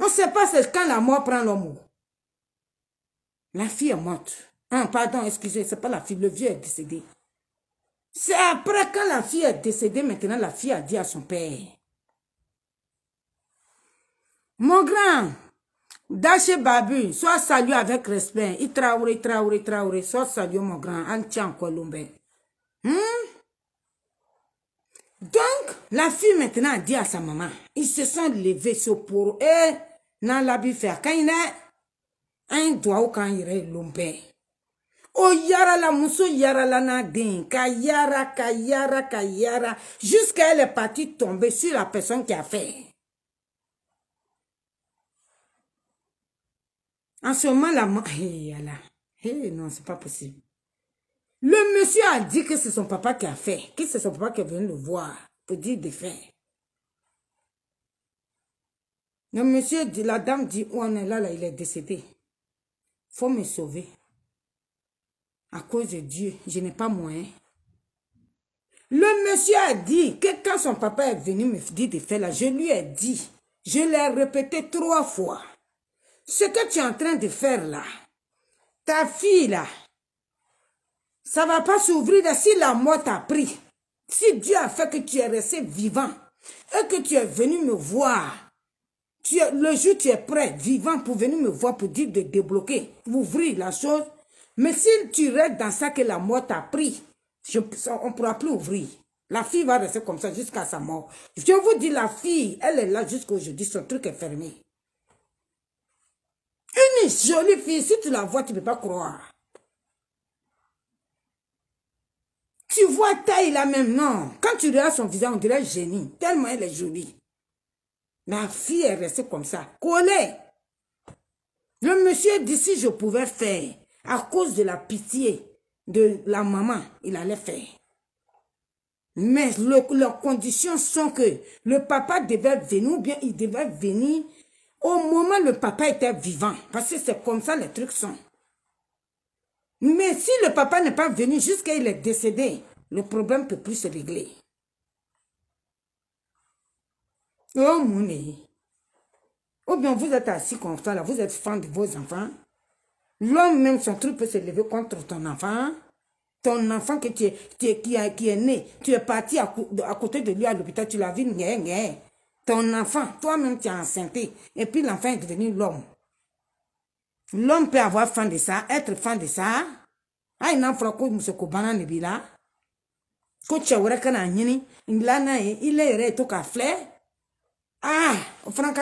On ne sait pas quand la mort prend l'homme. La fille est morte. Ah, pardon, excusez, c'est pas la fille, le vieux est décédé. C'est après quand la fille est décédée, maintenant la fille a dit à son père. Mon grand, Daché Babu, sois salué avec respect. Itraouré, Traoré, Traoré, sois salué, mon grand. Antien Kolombe. Hmm? Donc, la fille maintenant a dit à sa maman, ils se sont levés sur pour eux, dans l'habit faire. Quand il est un doigt ou quand il est lombé. O oh, yara la muso yara la nadin, ka yara, ka yara, ka yara, jusqu'à elle est partie tomber sur la personne qui a fait. En ce moment, la maman... Hey, non, c'est pas possible. Le monsieur a dit que c'est son papa qui a fait, que c'est son papa qui est venu le voir pour dire des faits. Le monsieur, dit, la dame dit, où on est là, là, il est décédé. faut me sauver. À cause de Dieu, je n'ai pas moyen. Le monsieur a dit que quand son papa est venu me dire des faits, là, je lui ai dit, je l'ai répété trois fois ce que tu es en train de faire là, ta fille là, ça va pas s'ouvrir si la mort t'a pris. Si Dieu a fait que tu es resté vivant et que tu es venu me voir, tu le jour tu es prêt, vivant, pour venir me voir, pour dire de débloquer, pour ouvrir la chose. Mais si tu restes dans ça que la mort t'a pris, je, on pourra plus ouvrir. La fille va rester comme ça jusqu'à sa mort. Je vous dis, la fille, elle est là jusqu'aujourd'hui, son truc est fermé. Une jolie fille, si tu la vois, tu ne peux pas croire. Tu vois taille là même, non. Quand tu regardes son visage, on dirait génie. Tellement elle est jolie. La fille est restée comme ça, collée. Le monsieur dit si je pouvais faire, à cause de la pitié de la maman, il allait faire. Mais leurs conditions sont que le papa devait venir, ou bien il devait venir au moment le papa était vivant, parce que c'est comme ça les trucs sont. Mais si le papa n'est pas venu jusqu'à il est décédé, le problème ne peut plus se régler. Oh mon Ou bien vous êtes assis comme ça, là, vous êtes fan de vos enfants. L'homme même, son truc peut se lever contre ton enfant. Ton enfant que qui, est, qui, est né, tu es parti à, côté de lui à l'hôpital, tu l'as vu, nien nien ton enfant, toi-même tu as enceinté, et puis l'enfant est devenu l'homme. L'homme peut avoir faim de ça, être faim de ça. Ah, a il fɔra ko bana de b'i la. Ko cɛ wɛrɛ kana ɲini, bila Ah, o fana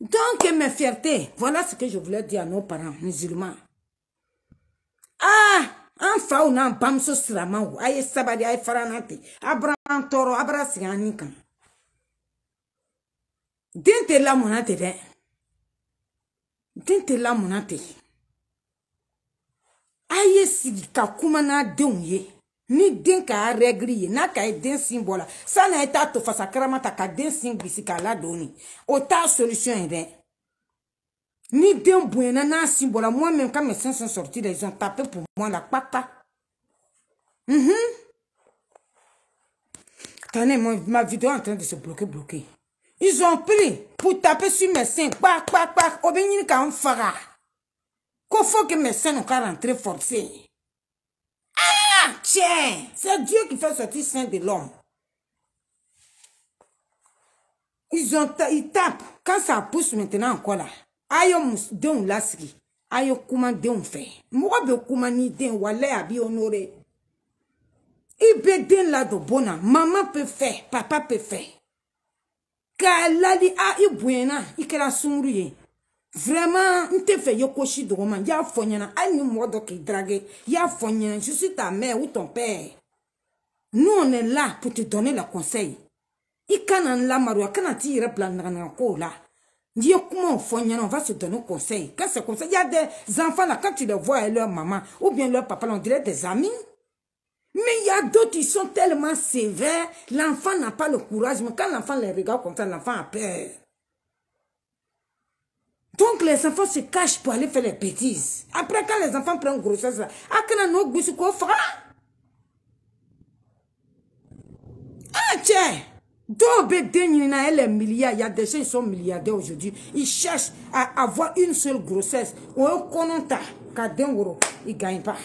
Donc mes fiertés, voilà ce que je voulais dire à nos parents musulmans. Ah, an faw n'an bamuso siramaw a ye sabali a ye faranna ten abraman tɔɔrɔ a bara sigi an ni kan den tɛ lamɔna ten dɛ den tɛ lamɔna ten a ye sigi ka kuma n'a denw ye ni den k'a rɛgiri ye n'a ka ye den sin bɔ la san'a ye t'a to fasa karama ta ka den sin bisi k'a ladonni o t'a solution ye dɛ ni den bonyana n'a si bɔra moi-même quand mes seins sont sortis là ils ont tapé pour moi la kpata mm -hmm. tenez mon, ma vidéo est en train de se bloquer bloquer ils ont pris pour taper sur mes seins kpa kpa kpa o bɛ ɲini k'an faga ko faut que mes seins n'ont qu'à rentrer forcés ah tiens c'est Dieu qui fait sortir seins de l'homme ils ont ils tapent quand ça pousse maintenant encore là a ye denw lasigi a ye kuma denw fɛ mɔgɔ bɛ kuma ni den walayi a b'i honore i bɛ den ladon bon na mama bɛ fɛ papa bɛ fɛ k'a ladi a i bonyana i kɛra sunkuru ye vraiment n tɛ fɛ ye kosi dɔgɔma n y'a fɔ ɲɛna hali ni mɔgɔ dɔ k'i drague y'a fɔ ɲɛna je suis ta mère ou ton père nous on est là pour te donner le conseil i kana n lamaruya kana t'i yɛrɛ bila naganaga kow la comment on va se donner conseil. Quand c'est comme il y a des enfants là, quand tu les vois leur maman ou bien leur papa, on dirait des amis. Mais il y a d'autres, ils sont tellement sévères, l'enfant n'a pas le courage, mais quand l'enfant les regarde comme ça, l'enfant a peur. Donc les enfants se cachent pour aller faire les bêtises. Après, quand les enfants prennent grossesse, ah, a Ah, tiens! dɔw bɛ den ɲinina elle est milliard y'a des gens ils sont milliardaires aujourd'hui ils cherchent à avoir une seule grossesse o ye kɔnɔ ta ka den woro i gagne pas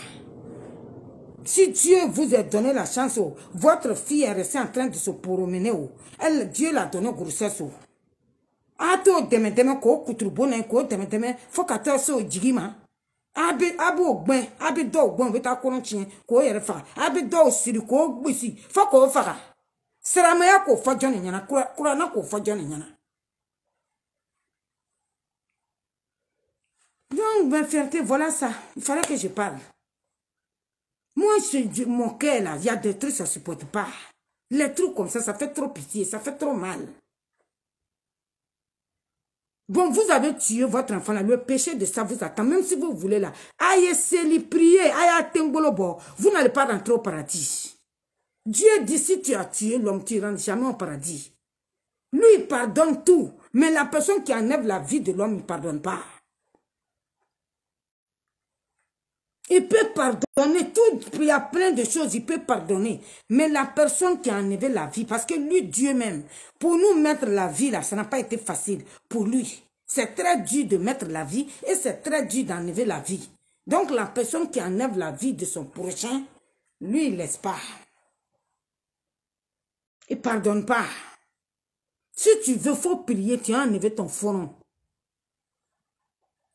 Si Dieu vous a donné la chance, votre fille est restée en train de se promener. Elle, Dieu l'a donné grossesse. A to dɛmɛ dɛmɛ k'o kuturubo na ye k'o dɛmɛ dɛmɛ fo ka taa se o jigi ma. A bɛ a b'o gbɛn a bɛ dɔw gbɛn o bɛ taa kɔnɔ tiɲɛ k'o yɛrɛ faga a bɛ dɔw siri k'o gbisi fo k'o faga. C'est k'o meilleure qu'on fasse, k'o donc ma fierté voilà ça il fallait que je parle moi je, mon cœur là il y a des trucs ça supporte pas les trucs comme ça ça fait trop pitié ça fait trop mal Bon, vous avez tué votre enfant là, le péché de ça vous attend, même si vous voulez là. Aïe, c'est prier, aïe, vous n'allez pas rentrer au paradis. Dieu dit, si tu as tué l'homme, tu ne rentres jamais au paradis. Lui, il pardonne tout. Mais la personne qui enlève la vie de l'homme, il ne pardonne pas. Il peut pardonner tout. Il y a plein de choses, il peut pardonner. Mais la personne qui a enlevé la vie, parce que lui, Dieu même, pour nous mettre la vie là, ça n'a pas été facile pour lui. C'est très dur de mettre la vie et c'est très dur d'enlever la vie. Donc la personne qui enlève la vie de son prochain, lui, il laisse pas et pardonne pas. Si tu veux, faut prier, tu as enlevé ton front.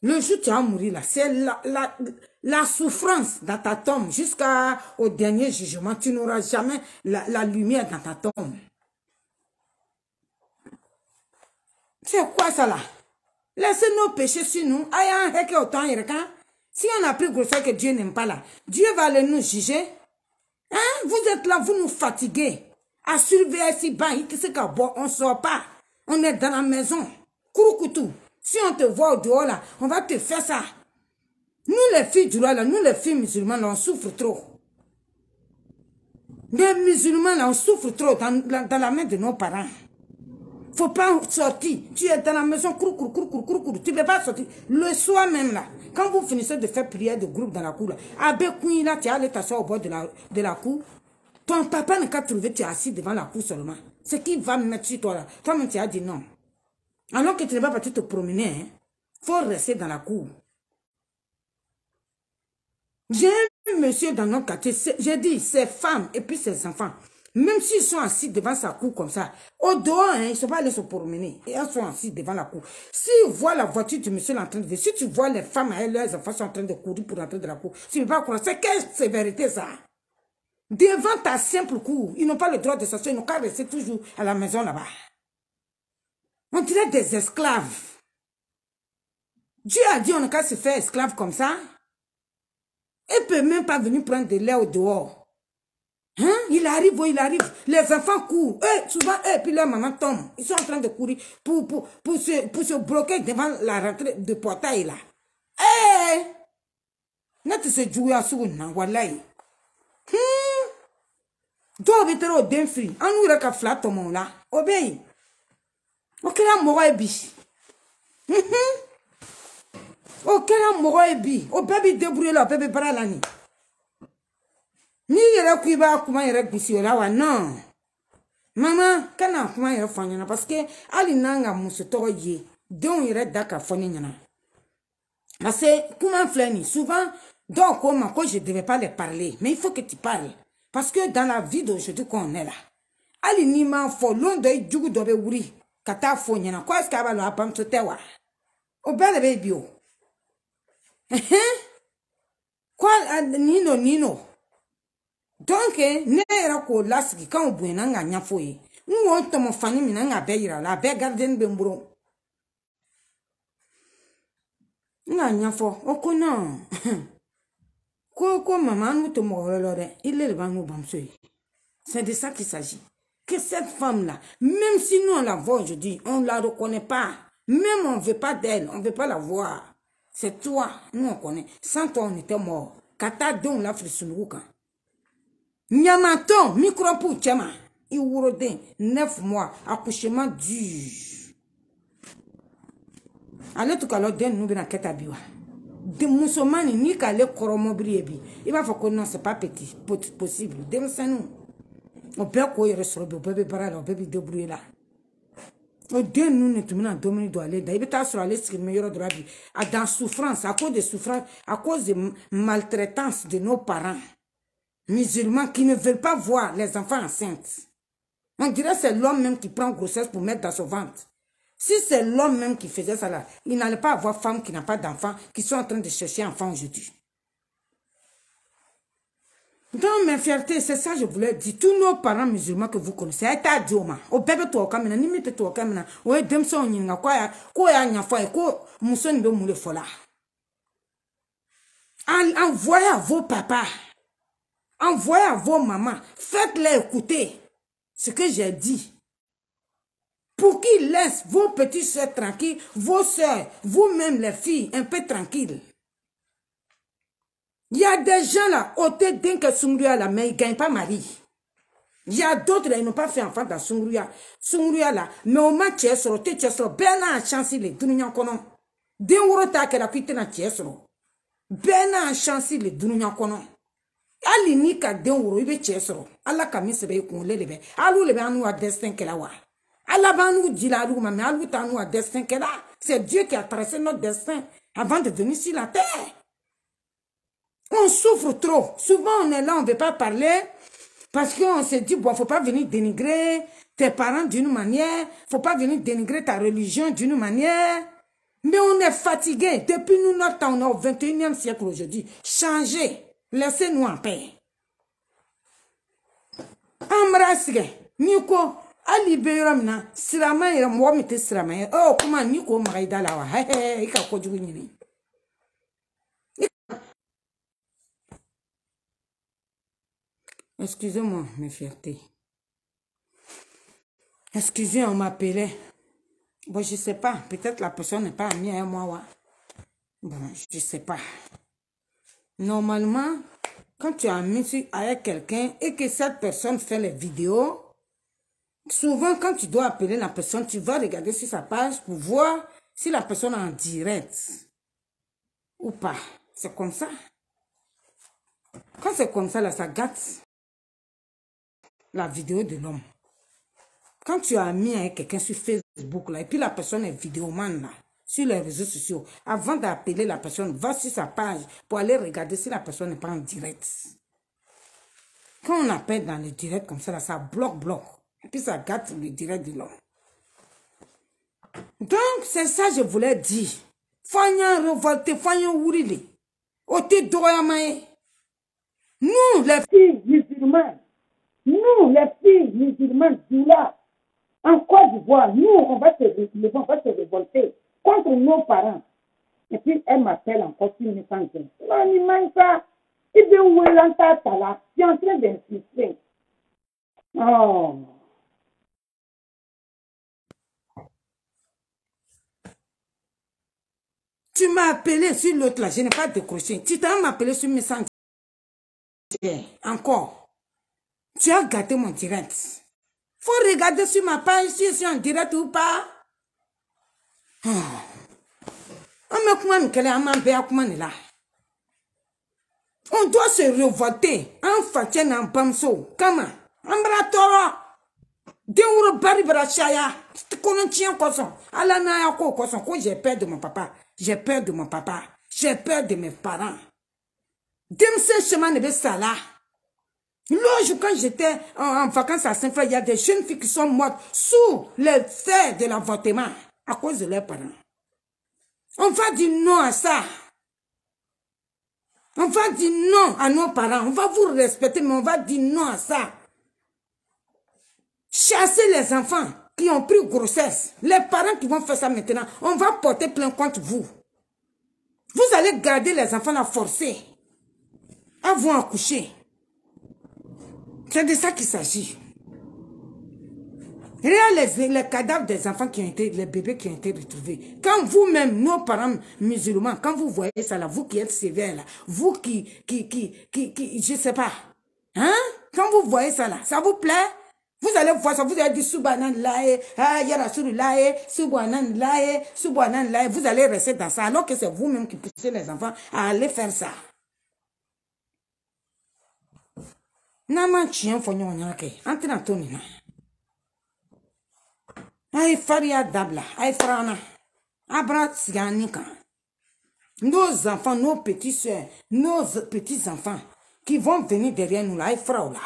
Le jour où tu as mouru, là, c'est la, la, la, souffrance dans ta tombe. Jusqu'au dernier jugement, tu n'auras jamais la, la lumière dans ta tombe. C'est quoi ça là Laissez nos péchés sur nous. Ah, hein? Si on a pris ça, que Dieu n'aime pas là, Dieu va aller nous juger. Hein? Vous êtes là, vous nous fatiguez à surveiller si bah, il se bon, on sort pas. On est dans la maison. Kourou si on te voit au dehors là, on va te faire ça. Nous les filles du roi là, nous les filles musulmanes là, on souffre trop. Les musulmans là, on souffre trop dans, dans la main de nos parents. Faut pas sortir. Tu es dans la maison, cours, Tu peux pas sortir. Le soir même là, quand vous finissez de faire prière de groupe dans la cour là, là, tu es allé t'asseoir au bord de la, de la cour. Ton papa n'a qu'à trouver, tu es assis devant la cour seulement. C'est qui va me mettre sur toi là. Toi-même, tu as dit non. Alors que tu n'es pas parti te promener, il hein, faut rester dans la cour. J'ai vu monsieur dans notre quartier, j'ai dit, ces femmes et puis ces enfants, même s'ils sont assis devant sa cour comme ça, au dehors, hein, ils ne sont pas allés se promener. Et elles sont assis devant la cour. Si tu vois la voiture du monsieur en train de si tu vois les femmes et hein, leurs enfants sont en train de courir pour rentrer de la cour, tu ne peux pas croire. C'est quelle sévérité ça Devant ta simple cour, ils n'ont pas le droit de s'asseoir... ils n'ont qu'à rester toujours à la maison là-bas. On dirait des esclaves. Dieu a dit on n'a qu'à se faire esclave comme ça. Et ne peut même pas venir prendre de l'air au dehors. Hein? Il arrive, oh, il arrive. Les enfants courent. Eux, souvent, eux, puis leur maman tombe. Ils sont en train de courir pour, pour, pour, se, bloquer devant la rentrée de portail là. Eh! à ce dɔw bɛ taara o den fili an n'u yɛrɛ ka fila tɔmɔ o la o bɛ yen o kɛra mɔgɔ ye bi o kɛra mɔgɔ ye bi o bɛɛ b'i debrouiller la o bɛɛ bɛ baara la nin n'i yɛrɛ ko i b'a kuma yɛrɛ gosi o la wa non mama kana kuma yɛrɛ fɔ an ɲɛna parce que hali n'an ka muso tɔgɔ ye denw yɛrɛ da ka fɔ ne ɲɛna parce que kuma filɛ nin souvent dɔw ko n ma ko je devais pas les parler mais il faut que tu parles parce que dans la vie d'aujourd'hui qu'on est là hali n'i m'a fɔ lon dɔ i jugu dɔ bɛ wuli ka taa fɔ ɲɛna ko est ce que a b'a lɔn a bamuso tɛ wa o bɛɛ de bɛ bi o ko nin no nin no donc ne yɛrɛ k'o lasigi k'anw bonyana n ka ɲɛfɔ o ye n k'o tɔmɔ fani min na n k'a bɛɛ yira la a bɛɛ gardien bɛ n bolo n k'a ɲɛfɔ o ko non. ko ko mama an n'u tɛ mɔgɔ wɛrɛ lɔ dɛ ile de b'an k'u bamuso ye c'est de ça qu'il s'agit que cette femme là même si nous on la voit aujourd'hui on la reconnaît pas même on veut pas d'elle on veut pas la voir c'est toi nous on connaît sans toi on était mort ka taa denw lafili sunugu kan ɲamatɔn mikropuw cɛma i woroden neuf mois accouchement dur ale tun ka lɔ den nunu bena kɛ ta bi wa musoman musulmans n'i k'ale le mɔbili ye il va faire fɔ non c'est pas petit possible denmisɛnninw o nous on peut sɔrɔ bi o bɛɛ bɛ baara la o bɛɛ débrouiller la o den ninnu de tun bɛna dumuni don ale da i bɛ taa sɔrɔ le sigilen dans souffrance à cause de souffrance à cause de maltraitance de nos parents musulmans qui ne veulent pas voir les enfants enceintes on dirait c'est l'homme même qui prend grossesse pour mettre dans son ventre si c'est l'homme même qui faisait ça là, il n'allait pas avoir femme qui n'a pas d'enfant, qui sont en train de chercher enfant aujourd'hui. Donc, mes fierté, c'est ça que je voulais dire. Tous nos parents musulmans que vous connaissez, à Au bébé toi, ni toi, quoi, quoi, Envoyez à vos papas, envoyez à vos mamans, faites-les écouter ce que j'ai dit. pour qu'ils laissent vos petites soeurs tranquilles, vos soeurs, vous-même les filles, un peu tranquilles. Il y a des gens là, ôtés d'un que Sungruya là, mais ils ne gagnent pas mari. Il y a d'autres là, ils n'ont pas fait enfant dans Sungruya. Sungruya là, mais au moins tu es sur, tu es sur, belle en chance, il est d'un konon. D'un euro ta qu'elle a quitté dans tu es sur. Belle en chance, il est d'un konon. hali n'i ka den woro i bɛ cɛ sɔrɔ ala ka min sɛbɛ i kun le de bɛ hali o de bɛ an n'u ka destin kɛlɛ wa Allah nous dire la mais Allah nous C'est Dieu qui a tracé notre destin avant de venir sur la terre. On souffre trop. Souvent, on est là, on ne veut pas parler parce qu'on se dit, bon, faut pas venir dénigrer tes parents d'une manière, faut pas venir dénigrer ta religion d'une manière. Mais on est fatigué. Depuis nous, notre temps, on est au 21e siècle aujourd'hui. Changez. Laissez-nous en paix. embrasse Nico, Excusez-moi, mes fiertés. Excusez, on m'appelait. Bon, je sais pas. Peut-être la personne n'est pas amie à moi. Bon, je sais pas. Normalement, quand tu es mis avec quelqu'un et que cette personne fait les vidéos, Souvent, quand tu dois appeler la personne, tu vas regarder sur sa page pour voir si la personne est en direct ou pas. C'est comme ça. Quand c'est comme ça, là, ça gâte la vidéo de l'homme. Quand tu as mis hein, quelqu'un sur Facebook, là, et puis la personne est vidéoman, là, sur les réseaux sociaux, avant d'appeler la personne, va sur sa page pour aller regarder si la personne n'est pas en direct. Quand on appelle dans le direct comme ça, ça bloque, bloque. Puis ça gâte le direct de l'homme. Donc, c'est ça que je voulais dire. Fanyan révolté, fanyan ourilé. Ote doyamaye. Nous, les filles musulmanes, nous, les filles musulmanes là, en Côte d'Ivoire, nous, on va se, on va se révolter contre nos parents. Et puis, elle m'appelle encore une fois. Non, il manque ça. Il veut où est là. Il est en train d'insister. Oh. Tu m'as appelé sur l'autre là, je n'ai pas décroché. Tu t'as appelé sur Messenger. Eh, encore. Tu as gâté mon direct. Faut regarder sur ma page si je suis en direct ou pas. Ah. On On doit se révolter. En fatien en bamso. Kama. Ambra den wuro bari bara caya kɔnɔtiɲɛ kosɔn ala n'a y'a ko kosɔn ko j'ai peur de mon papa J'ai peur de mon papa. J'ai peur de mes parents. ce chemin ne ça là. L'autre quand j'étais en, vacances à saint françois il y a des jeunes filles qui sont mortes sous le fait de l'avortement à cause de leurs parents. On va dire non à ça. On va dire non à nos parents. On va vous respecter, mais on va dire non à ça. Chasser les enfants qui ont pris grossesse, les parents qui vont faire ça maintenant, on va porter plein contre vous. Vous allez garder les enfants à forcer. À vous accoucher. C'est de ça qu'il s'agit. Regardez les, cadavres des enfants qui ont été, les bébés qui ont été retrouvés. Quand vous-même, nos parents musulmans, quand vous voyez ça là, vous qui êtes sévères là, vous qui, qui, qui, qui, qui je sais pas, hein? Quand vous voyez ça là, ça vous plaît? Vous allez voir ça, vous allez dire lae, ah, lae, subanan lae. Vous allez rester dans ça, alors que c'est vous-même qui poussez les enfants à aller faire ça. Naman chien fonyo nyake, antina tonina. Aïe faria dabla, aïe frana. Abra siganika. Nos enfants, nos petits soeurs, nos petits enfants qui vont venir derrière nous là, ay frau là.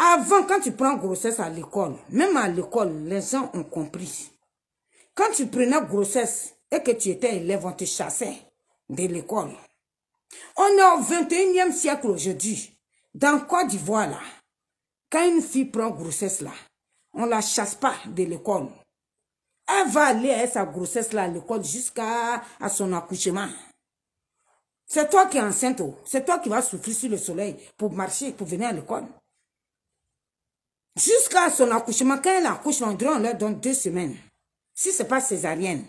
Avant, quand tu prends grossesse à l'école, même à l'école, les gens ont compris. Quand tu prenais grossesse et que tu étais élève, on te chassait de l'école. On est au 21e siècle aujourd'hui. Dans Côte d'Ivoire, là, quand une fille prend grossesse, là, on la chasse pas de l'école. Elle va aller à sa grossesse, là, à l'école jusqu'à à son accouchement. C'est toi qui es enceinte, oh. c'est toi qui vas souffrir sur le soleil pour marcher, pour venir à l'école. Jusqu'à son accouchement, quand elle accouche, on on leur donne deux semaines. Si ce n'est pas césarienne,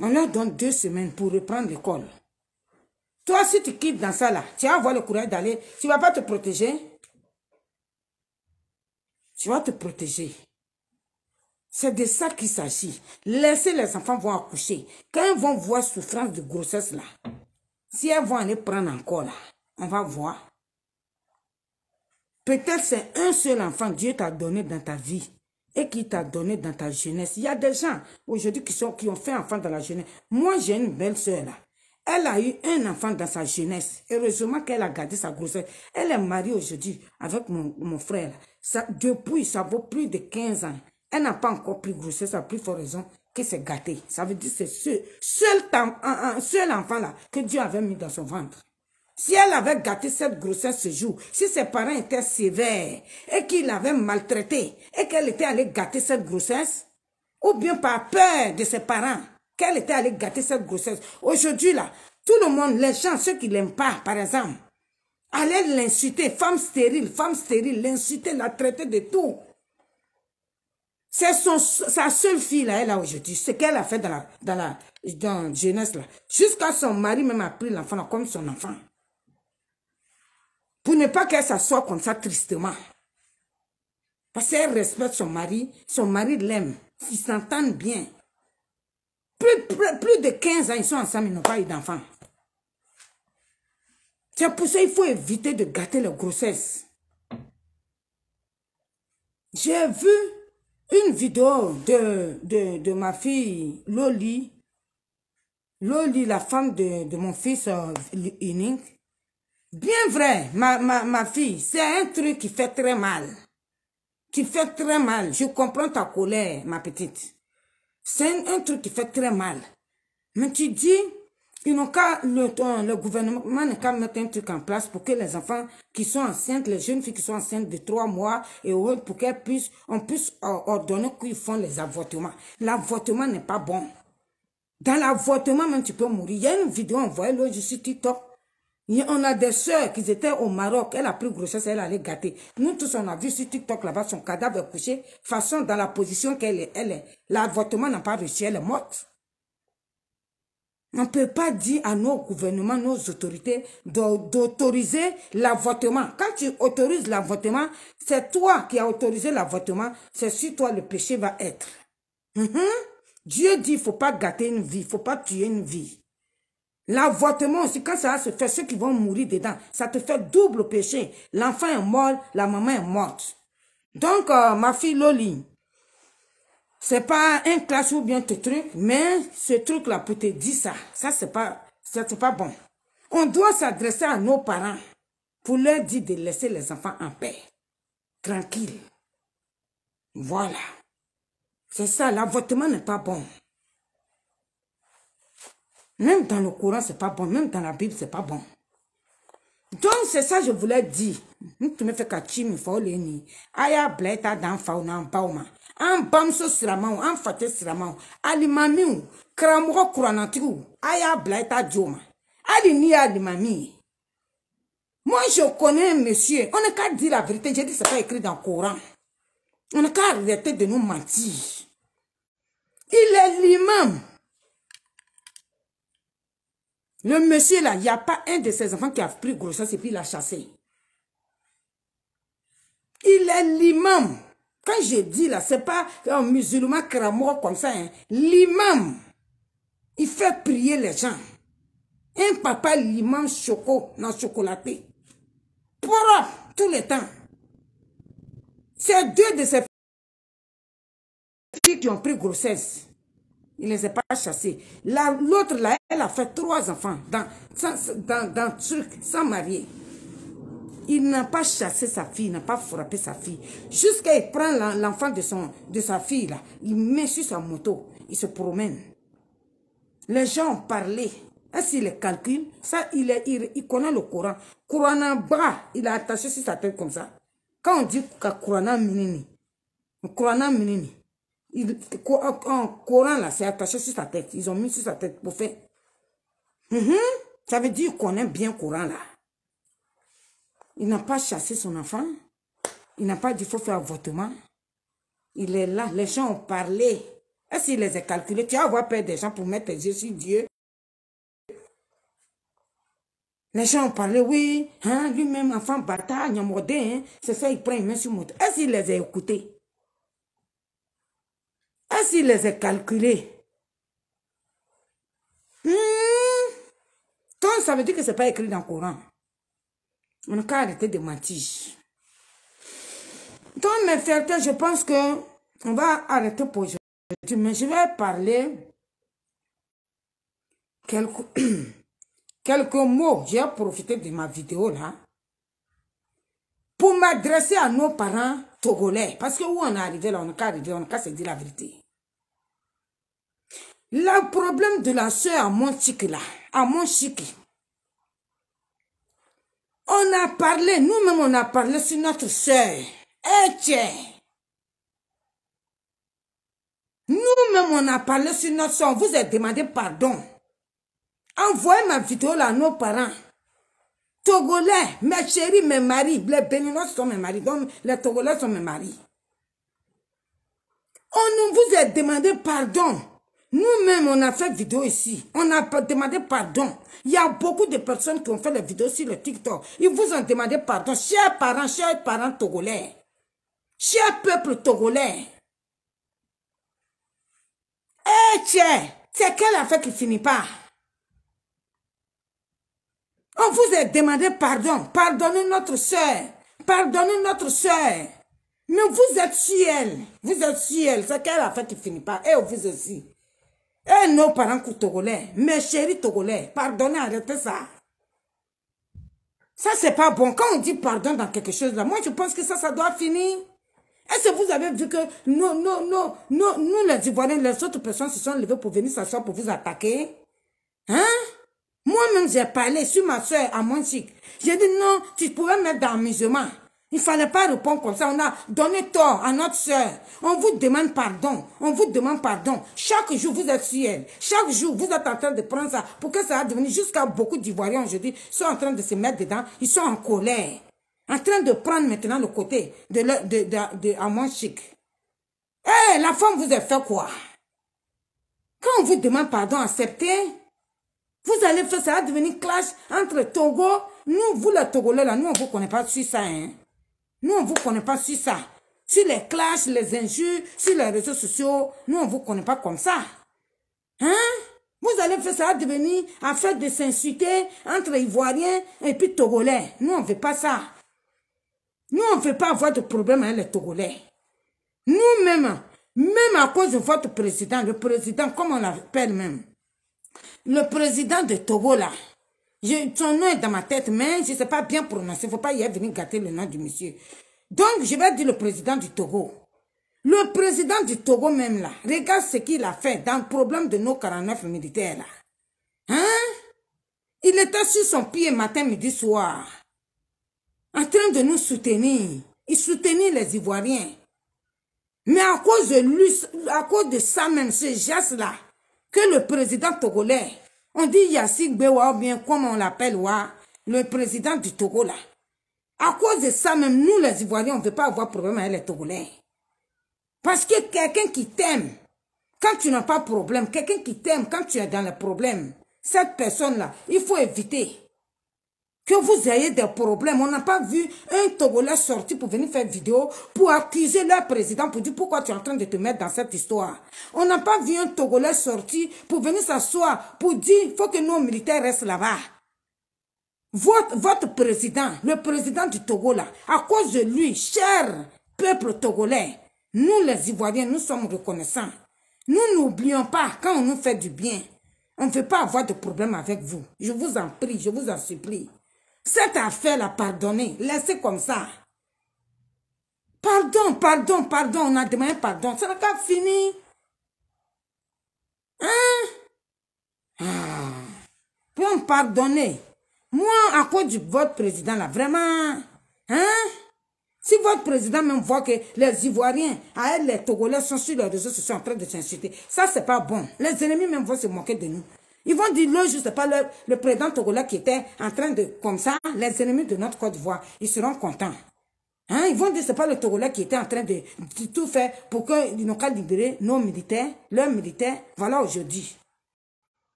on leur donne deux semaines pour reprendre l'école. Toi, si tu quittes dans ça là, tu vas avoir le courage d'aller, tu ne vas pas te protéger. Tu vas te protéger. C'est de ça qu'il s'agit. Laissez les enfants vont accoucher. Quand ils vont voir souffrance de grossesse là, si elles vont aller prendre encore là, on va voir. Peut-être c'est un seul enfant que Dieu t'a donné dans ta vie et qui t'a donné dans ta jeunesse. Il y a des gens aujourd'hui qui, sont, qui ont fait enfant dans la jeunesse. Moi, j'ai une belle sœur Elle a eu un enfant dans sa jeunesse. Heureusement qu'elle a gardé sa grossesse. Elle est mariée aujourd'hui avec mon, mon frère. Ça, depuis, ça vaut plus de 15 ans. Elle n'a pas encore pris grossesse, ça a plus fort raison que c'est gâté. Ça veut dire que c'est ce seul, un seul enfant là que Dieu avait mis dans son ventre. Si elle avait gâté cette grossesse ce jour, si ses parents étaient sévères et qu'ils l'avaient maltraitée et qu'elle était allée gâter cette grossesse, ou bien par peur de ses parents, qu'elle était allée gâter cette grossesse. Aujourd'hui, là, tout le monde, les gens, ceux qui l'aiment pas, par exemple, allaient l'insulter, femme stérile, femme stérile, l'insulter, la traiter de tout. C'est sa seule fille, là, elle a aujourd'hui, ce qu'elle a fait dans la, dans la dans jeunesse, là. Jusqu'à son mari même a pris l'enfant, comme son enfant. Pour ne pas qu'elle s'assoie comme ça tristement. Parce qu'elle respecte son mari, son mari l'aime, ils s'entendent bien. Plus, de 15 ans, ils sont ensemble, ils n'ont pas eu d'enfant. C'est pour ça qu'il faut éviter de gâter leur grossesse. J'ai vu une vidéo de, de, ma fille Loli. Loli, la femme de, de mon fils euh, Bien vrai, ma, ma, ma fille, c'est un truc qui fait très mal. Qui fait très mal. Je comprends ta colère, ma petite. C'est un, truc qui fait très mal. Mais tu dis, ils n'ont qu'à, le, le gouvernement n'a qu'à mettre un truc en place pour que les enfants qui sont enceintes, les jeunes filles qui sont enceintes de trois mois et autres, pour qu'elles puissent, on puisse ordonner qu'ils font les avortements. L'avortement n'est pas bon. Dans l'avortement, même, tu peux mourir. Il y a une vidéo envoyée suis sur TikTok on a des sœurs qui étaient au Maroc. Elle a pris grossesse, elle allait gâter. Nous tous, on a vu sur TikTok là-bas son cadavre est couché. Façon, dans la position qu'elle est, elle est. L'avortement n'a pas réussi, elle est morte. On ne peut pas dire à nos gouvernements, nos autorités d'autoriser l'avortement. Quand tu autorises l'avortement, c'est toi qui as autorisé l'avortement. C'est sur toi le péché va être. Mhm. Dieu dit, faut pas gâter une vie, il faut pas tuer une vie. L'avortement aussi, quand ça se fait, ceux qui vont mourir dedans, ça te fait double péché. L'enfant est mort, la maman est morte. Donc, euh, ma fille Loli, c'est pas un clash ou bien ce truc, mais ce truc-là peut te dire ça. Ça, c'est pas, c'est pas bon. On doit s'adresser à nos parents pour leur dire de laisser les enfants en paix. Tranquille. Voilà. C'est ça, l'avortement n'est pas bon. Même dans le Coran, c'est pas bon. Même dans la Bible, c'est pas bon. Donc, c'est ça que je voulais dire. Tu me fais il faut le ni. Aya bleta dan fauna en nan En ou ma. An bamso sirama ou, fate sirama Ali mami ou, kramuro kuranati Aya bleta dioma. Ali ni ali mami. Moi, je connais un monsieur. On n'a qu'à dire la vérité. J'ai dit, c'est pas écrit dans le Coran. On n'a qu'à arrêter de nous mentir. Il est l'imam. Le monsieur là, il n'y a pas un de ses enfants qui a pris grossesse et puis l'a chassé. Il est l'imam. Quand je dis là, c'est pas un musulman cramois comme ça. Hein. L'imam, il fait prier les gens. Un papa, l'imam choco, non chocolaté. Pourquoi? tout le temps. C'est deux de ses filles qui ont pris grossesse. Il ne les a pas chassés. L'autre, là, elle a fait trois enfants dans, un dans, truc, sans marier. Il n'a pas chassé sa fille, n'a pas frappé sa fille. Jusqu'à il prend l'enfant de, son, de sa fille, là. Il met sur sa moto. Il se promène. Les gens ont parlé. Est-ce qu'il calcule Ça, il, est, il, connaît le Coran. en bras, il a attaché sur sa tête comme ça. Quand on dit Kourana Minini, en Minini, il, en courant, là, c'est attaché sur sa tête. Ils ont mis sur sa tête pour faire. Mm-hmm. Ça veut dire qu'on aime bien courant, là. Il n'a pas chassé son enfant. Il n'a pas dit faut faire avortement. Il est là. Les gens ont parlé. Est-ce qu'il les a calculés Tu vas avoir peur des gens pour mettre tes yeux sur Dieu. Les gens ont parlé, oui, hein, lui-même, enfant bataille, hein. c'est ça, il prend une main sur mon Est-ce qu'il les a écoutés est-ce ah, qu'il les a calculés hmm. Donc, ça veut dire que ce n'est pas écrit dans le Coran. On a arrêter de mentir. Donc, mes frères, je pense que on va arrêter pour aujourd'hui. Mais je vais parler quelques, quelques mots. J'ai profité de ma vidéo là pour m'adresser à nos parents togolais. Parce que où on est arrivé là, on est qu'à arriver, on n'est qu'à se la vérité. Le problème de la soeur à mon là, à mon on a parlé, nous-mêmes on a parlé sur notre soeur. Et eh, nous-mêmes on a parlé sur notre soeur, vous a demandé pardon. Envoyez ma vidéo là à nos parents. Togolais, mes chéris, mes maris, les Béninois sont mes maris, donc les Togolais sont mes maris. On vous a demandé pardon. Nous-mêmes, on a fait vidéo ici. On a demandé pardon. Il y a beaucoup de personnes qui ont fait la vidéo sur le TikTok. Ils vous ont demandé pardon. Chers parents, chers parents togolais. Chers peuples togolais. Eh, tiens, c'est quelle affaire qui finit pas on vous a demandé pardon. Pardonnez notre soeur. Pardonnez notre soeur. Mais vous êtes ciel Vous êtes ciel' C'est qu'elle a fait qui finit pas. Et vous aussi. Et nos parents togolais. Mes chéris togolais. Pardonnez, arrêtez ça. Ça, c'est pas bon. Quand on dit pardon dans quelque chose là, moi, je pense que ça, ça doit finir. Est-ce que vous avez vu que non non non nous, nous les Ivoiriens, les autres personnes se sont levées pour venir s'asseoir pour vous attaquer? Hein? Moi-même, j'ai parlé sur ma soeur à mon J'ai dit non, tu pouvais mettre dans Il fallait pas répondre comme ça. On a donné tort à notre soeur. On vous demande pardon. On vous demande pardon. Chaque jour, vous êtes sur elle. Chaque jour, vous êtes en train de prendre ça pour que ça a devenu jusqu'à beaucoup d'Ivoiriens aujourd'hui sont en train de se mettre dedans. Ils sont en colère. En train de prendre maintenant le côté de, de, de, à mon chic. Eh, la femme vous a fait quoi Quand on vous demande pardon, acceptez. Vous allez faire, ça à devenir clash entre Togo. Nous, vous les Togolais, là, nous, on vous connaît pas sur ça. Hein. Nous, on ne vous connaît pas sur ça. Sur les clashs, les injures, sur les réseaux sociaux, nous, on ne vous connaît pas comme ça. Hein? Vous allez faire ça à devenir affaire de s'insulter entre Ivoiriens et puis Togolais. Nous, on ne pas ça. Nous, on veut pas avoir de problème avec les Togolais. Nous-mêmes, même à cause de votre président, le président, comme on l'appelle même, le président de Togo, là, son nom est dans ma tête, mais je ne sais pas bien prononcer. Il ne faut pas y venir gâter le nom du monsieur. Donc, je vais dire le président du Togo. Le président du Togo même, là, regarde ce qu'il a fait dans le problème de nos 49 militaires, là. Hein? Il était sur son pied matin, midi, soir. En train de nous soutenir. Il soutenait les Ivoiriens. Mais à cause de lui, à cause de ça même, ce geste-là, que le président togolais, on dit Yassine Bewa ou bien comme on l'appelle, le président du Togo là. À cause de ça, même nous les Ivoiriens, on ne veut pas avoir problème avec les Togolais. Parce que quelqu'un qui t'aime, quand tu n'as pas de problème, quelqu'un qui t'aime, quand tu es dans le problème, cette personne-là, il faut éviter que vous ayez des problèmes. On n'a pas vu un Togolais sorti pour venir faire vidéo, pour accuser leur président, pour dire pourquoi tu es en train de te mettre dans cette histoire. On n'a pas vu un Togolais sorti pour venir s'asseoir, pour dire faut que nos militaires restent là-bas. Votre, votre président, le président du Togo là, à cause de lui, cher peuple togolais, nous les Ivoiriens, nous sommes reconnaissants. Nous n'oublions pas quand on nous fait du bien. On ne veut pas avoir de problème avec vous. Je vous en prie, je vous en supplie. Cette affaire la pardonner Laissez comme ça. Pardon, pardon, pardon. On a demandé pardon. C'est n'est pas fini. Hein? Ah. Pour pardonner. Moi, à cause du votre président, là, vraiment. Hein? Si votre président même voit que les Ivoiriens, les Togolais sont sur les réseaux sociaux en train de s'insulter, ça, c'est pas bon. Les ennemis même vont se moquer de nous. Ils vont dire, le, je sais pas, le, président togolais qui était en train de, comme ça, les ennemis de notre Côte d'Ivoire, ils seront contents. Hein, ils vont dire, c'est pas le Togolais qui était en train de, tout faire pour qu'ils n'ont qu'à libérer nos militaires, leurs militaires. Voilà aujourd'hui.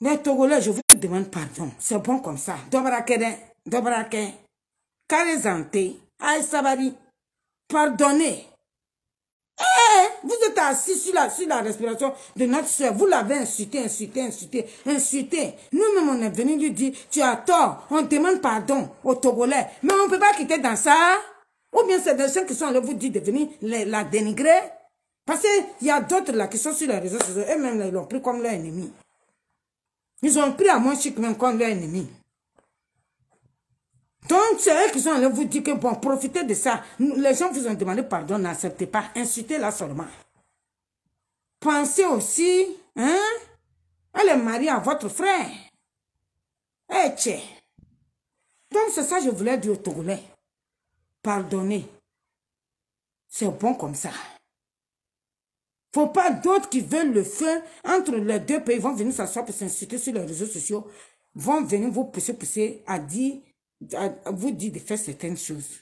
Les Togolais, je vous demande pardon. C'est bon comme ça. Dobraken, Dobraken, Karezante, Aïsabari, pardonnez. Eh, vous êtes assis sur la, sur la respiration de notre soeur. Vous l'avez insulté, insulté, insulté, insulté. Nous-mêmes, on est venu lui dire, tu as tort. On demande pardon au Togolais. Mais on ne peut pas quitter dans ça. Ou bien c'est des ceux qui sont là vous dire de venir la dénigrer. Parce qu'il y a d'autres là qui sont sur les réseaux sociaux. Eux-mêmes, ils l'ont pris comme leur ennemi. Ils ont pris à mon chic même comme leur ennemi. Donc, c'est eux qui sont allés vous dire que, bon, profitez de ça. Les gens vous ont demandé pardon, n'acceptez pas. Insultez-la seulement. Pensez aussi, hein, elle est mariée à votre frère. Eh, tchè. Donc, c'est ça que je voulais dire au Togolais. Pardonnez. C'est bon comme ça. Faut pas d'autres qui veulent le feu entre les deux pays vont venir s'asseoir pour s'insulter sur les réseaux sociaux, vont venir vous pousser, pousser à dire vous dit de faire certaines choses.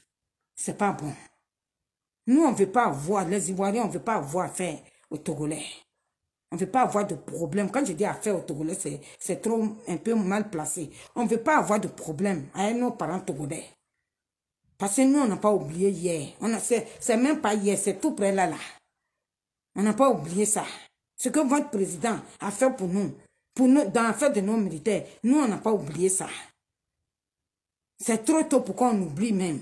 C'est pas bon. Nous, on ne veut pas avoir, les Ivoiriens, on ne veut pas avoir affaire aux Togolais. On ne veut pas avoir de problème. Quand je dis affaire aux Togolais, c'est trop un peu mal placé. On ne veut pas avoir de problème avec nos parents togolais. Parce que nous, on n'a pas oublié hier. On c'est même pas hier, c'est tout près là, là. On n'a pas oublié ça. Ce que votre président a fait pour nous, pour nous, dans l'affaire de nos militaires, nous, on n'a pas oublié ça. C'est trop tôt pour qu'on oublie même.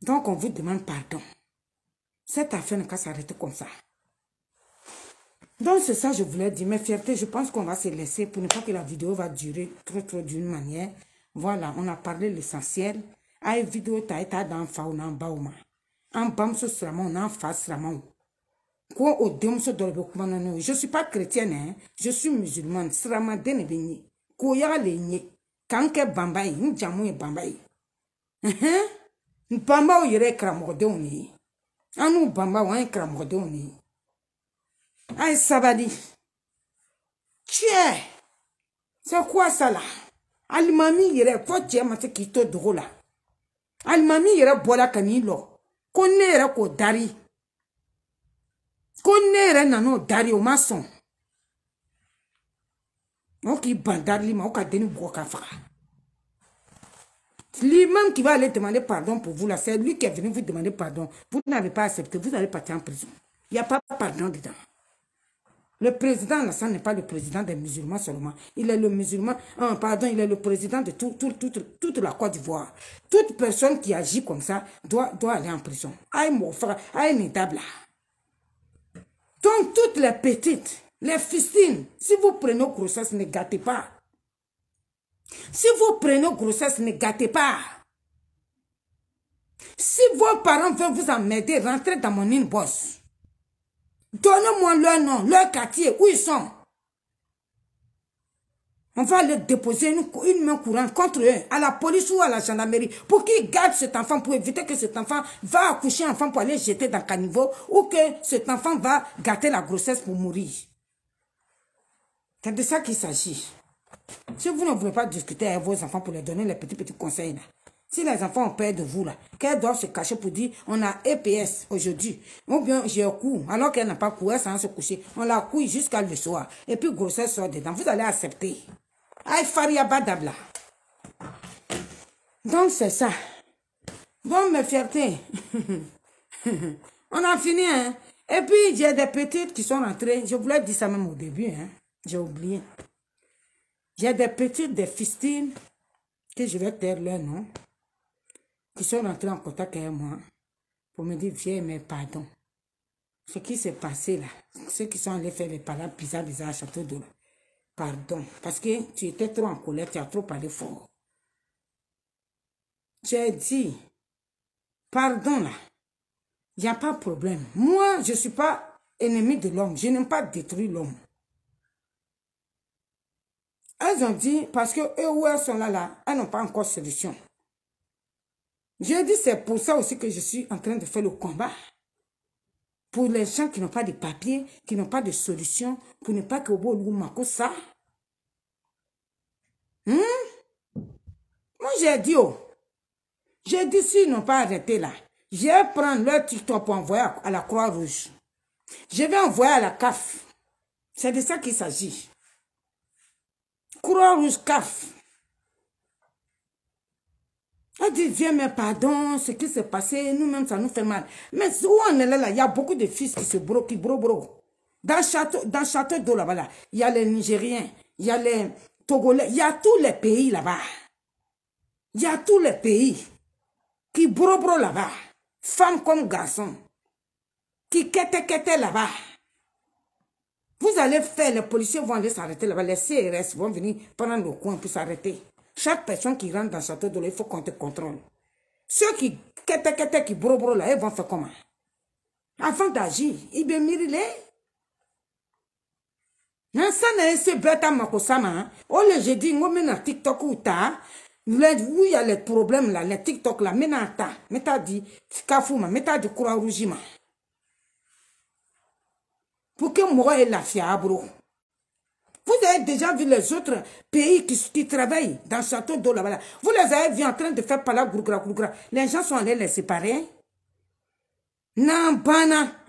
Donc on vous demande pardon. Cette affaire ne qu'à s'arrêter comme ça. Donc c'est ça je voulais dire. Mais, fierté, je pense qu'on va se laisser pour ne pas que la vidéo va durer trop trop d'une manière. Voilà, on a parlé l'essentiel. Je ah, vidéo en face Je suis pas chrétienne, hein. Je suis musulmane. ne suis Koya le ka n kɛ banba ye n jamu ye banba ye banbaw yɛrɛ ye karamɔgɔdenw de ye an n'u banbaw an ye karamɔgɔdenw de ye a ye sabali cɛ c'est quoi ça là alimami yɛrɛ fɔ cɛ ma se k'i to dogo la alimami yɛrɛ bɔra ka n'i lɔ ko ne yɛrɛ k'o dari ko ne yɛrɛ nan'o dari o ma sɔn Donc, qui va aller demander pardon pour vous là c'est lui qui est venu vous demander pardon vous n'avez pas accepté vous allez partir en prison il n'y a pas pardon dedans le président là ça n'est pas le président des musulmans seulement il est le musulman ah, pardon il est le président de tout, toute la Côte d'Ivoire toute personne qui agit comme ça doit, doit aller en prison aïe mon frère aïe là donc toutes les petites les fistines, si vous prenez grossesse, ne gâtez pas. Si vous prenez grossesse, ne gâtez pas. Si vos parents veulent vous emmener, rentrez dans mon in-boss. Donnez-moi leur nom, leur quartier, où ils sont. On va leur déposer une, main courante contre eux, à la police ou à la gendarmerie, pour qu'ils gardent cet enfant, pour éviter que cet enfant va accoucher un enfant pour aller jeter dans le caniveau, ou que cet enfant va gâter la grossesse pour mourir. C'est de ça qu'il s'agit. Si vous ne voulez pas discuter avec vos enfants pour leur donner les petits petits conseils, là, si les enfants ont peur de vous, là, qu'elles doivent se cacher pour dire on a EPS aujourd'hui, ou bien j'ai un coup, alors qu'elle n'a pas couru, sans se coucher, on la couille jusqu'à le soir, et puis grossesse sort dedans, vous allez accepter. Aïe, faria badabla. Donc c'est ça. Bon, mes fiertés. on a fini, hein. Et puis, j'ai des petites qui sont rentrées. Je voulais dire ça même au début, hein. J'ai oublié. J'ai des petites, des fistines, que je vais taire leur nom, qui sont rentrées en contact avec moi pour me dire, viens, mais pardon. Ce qui s'est passé là, ceux qui sont allés faire les paroles bizarres, bizarres à Château d'eau, pardon, parce que tu étais trop en colère, tu as trop parlé fort. J'ai dit, pardon là, il n'y a pas de problème. Moi, je ne suis pas ennemi de l'homme, je n'aime pas détruire l'homme. Elles ont dit, parce que eux où elles sont là, là, elles n'ont pas encore de solution. J'ai dit, c'est pour ça aussi que je suis en train de faire le combat. Pour les gens qui n'ont pas de papier, qui n'ont pas de solution, pour ne pas que vous ça. Hein? Moi, j'ai dit, oh, j'ai dit, s'ils n'ont pas arrêté là, je vais prendre leur TikTok pour envoyer à la Croix-Rouge. Je vais envoyer à la CAF. C'est de ça qu'il s'agit. Croix-Rouge CAF dit, viens, mais pardon, ce qui s'est passé, nous-mêmes, ça nous fait mal. Mais où on est là, là, il y a beaucoup de fils qui se bro, qui bro, bro. Dans château, dans château d'eau, là-bas, là, il y a les Nigériens, il y a les Togolais, il y a tous les pays là-bas. Il y a tous les pays qui bro, bro là-bas. Femmes comme garçons. Qui était quétaient là-bas. Vous allez faire, les policiers vont aller s'arrêter là-bas, les CRS vont venir prendre le coin pour s'arrêter. Chaque personne qui rentre dans le château de l'eau, il faut qu'on te contrôle. Ceux qui, qui, qui brobro là, ils vont faire comment Avant d'agir, ils bien les. nansana ye se bɛɛ ta mako sama Oh le jeudi dit, ko n un tiktok ta où il y a les problèmes là les tiktok là n bɛna ta dit, bɛ dit, di kafu ma n kura ma pour que moi est la vous avez déjà vu les autres pays qui, travaillent dans le château d'eau là vous les avez vu en train de faire parler gougra. Grougra les gens sont allés les séparer c'est le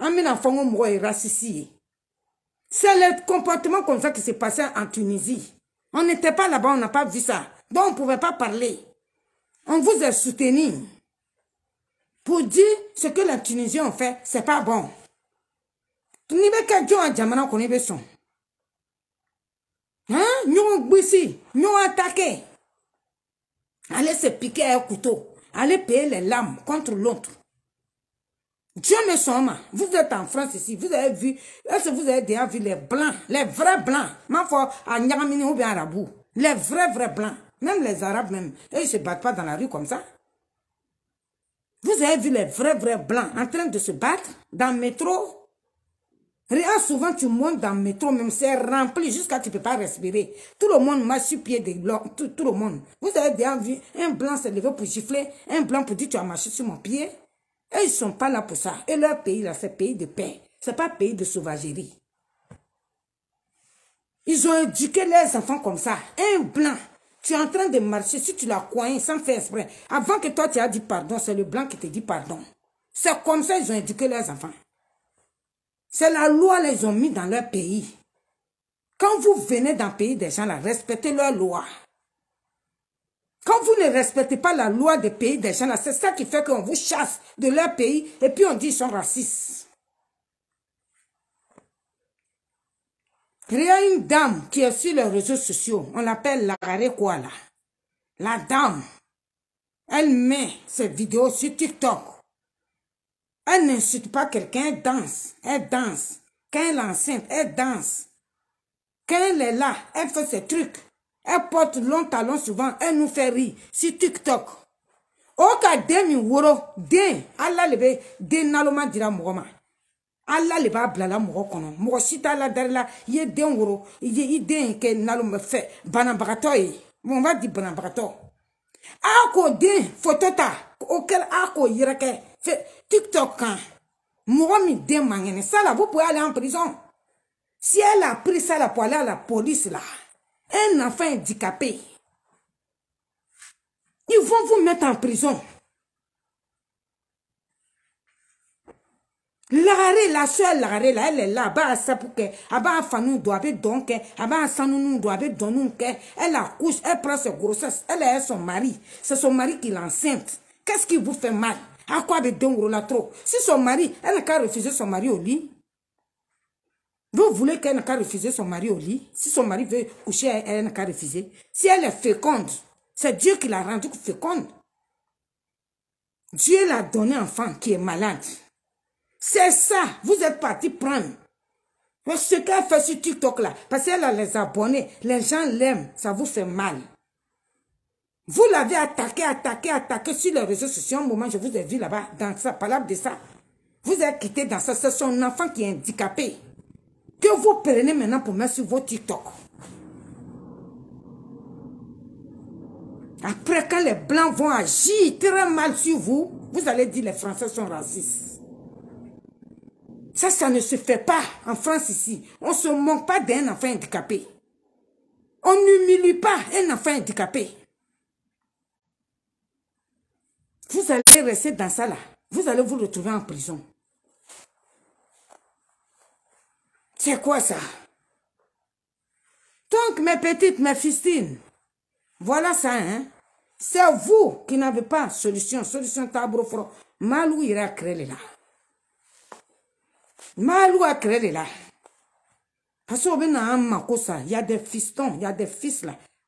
comportement comme ça qui s'est passé en Tunisie on n'était pas là-bas on n'a pas vu ça donc on ne pouvait pas parler on vous a soutenu pour dire ce que la Tunisie a fait ce n'est pas bon n'i pas jamana son ici nous attaquer. Allez se piquer un couteau allez payer les lames contre l'autre Dieu me sont Vous êtes en France ici, vous avez vu, est-ce que vous avez déjà vu les blancs, les vrais blancs, ma foi, à Nyamini ou bien à Rabou, les vrais, vrais blancs, même les arabes même, ils se battent pas dans la rue comme ça. Vous avez vu les vrais, vrais blancs en train de se battre dans le métro, Rien. souvent tu montes dans le métro, même c'est rempli jusqu'à ce que tu ne peux pas respirer. Tout le monde marche sur pied des blancs. tout, le monde. Vous avez déjà vu un blanc se lever pour gifler, un blanc pour dire tu as marché sur mon pied. Et ils ne sont pas là pour ça. Et leur pays là, c'est pays de paix. Ce n'est pas pays de sauvagerie. Ils ont éduqué leurs enfants comme ça. Un blanc, tu es en train de marcher, si tu l'as coin sans faire exprès, avant que toi tu as dit pardon, c'est le blanc qui te dit pardon. C'est comme ça qu'ils ont éduqué leurs enfants. C'est la loi les ont mis dans leur pays. Quand vous venez dans pays des gens, là, respectez leur loi. Quand vous ne respectez pas la loi des pays des gens, c'est ça qui fait qu'on vous chasse de leur pays et puis on dit qu'ils sont racistes. Il y a une dame qui est sur les réseaux sociaux, on l'appelle la Koala. La dame, elle met ses vidéos sur TikTok. Elle n'insulte pas quelqu'un, elle danse, elle danse. Quand elle est enceinte, elle danse. Quand elle est là, elle fait ses trucs. Elle porte long talon souvent, elle nous fait rire sur TikTok. Ok, demi woro, den, Allah le den naloma dira mɔgɔ Ala le b'a la dari la, i ye den woro, i ye i den kɛ naloma fɛ, banabagatɔ ye. Mun di banabagatɔ? A den TikTok kan mɔgɔ min den man kɛnɛ sala vous pouvez aller en prison si elle a pris ça là pour aller à la police là un enfant handicapé ils vont vous mettre en prison lagare la soeur lagare la elle est là a b'a sapu kɛ a b'a fanu don a bɛ dɔn kɛ a b'a sanunu don a bɛ dɔnnu kɛ elle accouche elle prend ses grossesses elle est son mari c'est son mari qui l'enceinte qu'est-ce qui vous fait mal à quoi de la trop Si son mari, elle n'a qu'à refuser son mari au lit. Vous voulez qu'elle n'a qu'à refuser son mari au lit Si son mari veut coucher, elle n'a qu'à refuser. Si elle est féconde, c'est Dieu qui l'a rendue féconde. Dieu l'a donné enfant qui est malade. C'est ça, vous êtes parti prendre. Ce qu'elle fait sur TikTok là, parce qu'elle a les abonnés, les gens l'aiment, ça vous fait mal. Vous l'avez attaqué, attaqué, attaqué sur les réseaux sociaux. Un moment, je vous ai vu là-bas, dans sa parole de ça. Vous avez quitté dans ça. C'est son enfant qui est handicapé. Que vous prenez maintenant pour mettre sur vos TikTok. Après, quand les Blancs vont agir très mal sur vous, vous allez dire les Français sont racistes. Ça, ça ne se fait pas en France ici. On ne se moque pas d'un enfant handicapé. On n'humilie pas un enfant handicapé. Vous allez rester dans ça là. Vous allez vous retrouver en prison. C'est quoi ça Donc, mes petites, mes fistines, voilà ça, hein C'est vous qui n'avez pas solution. Solution tabrofro. Malou ira créer là. Malou a créé là. Parce il y a des fistons, il y a des fils là.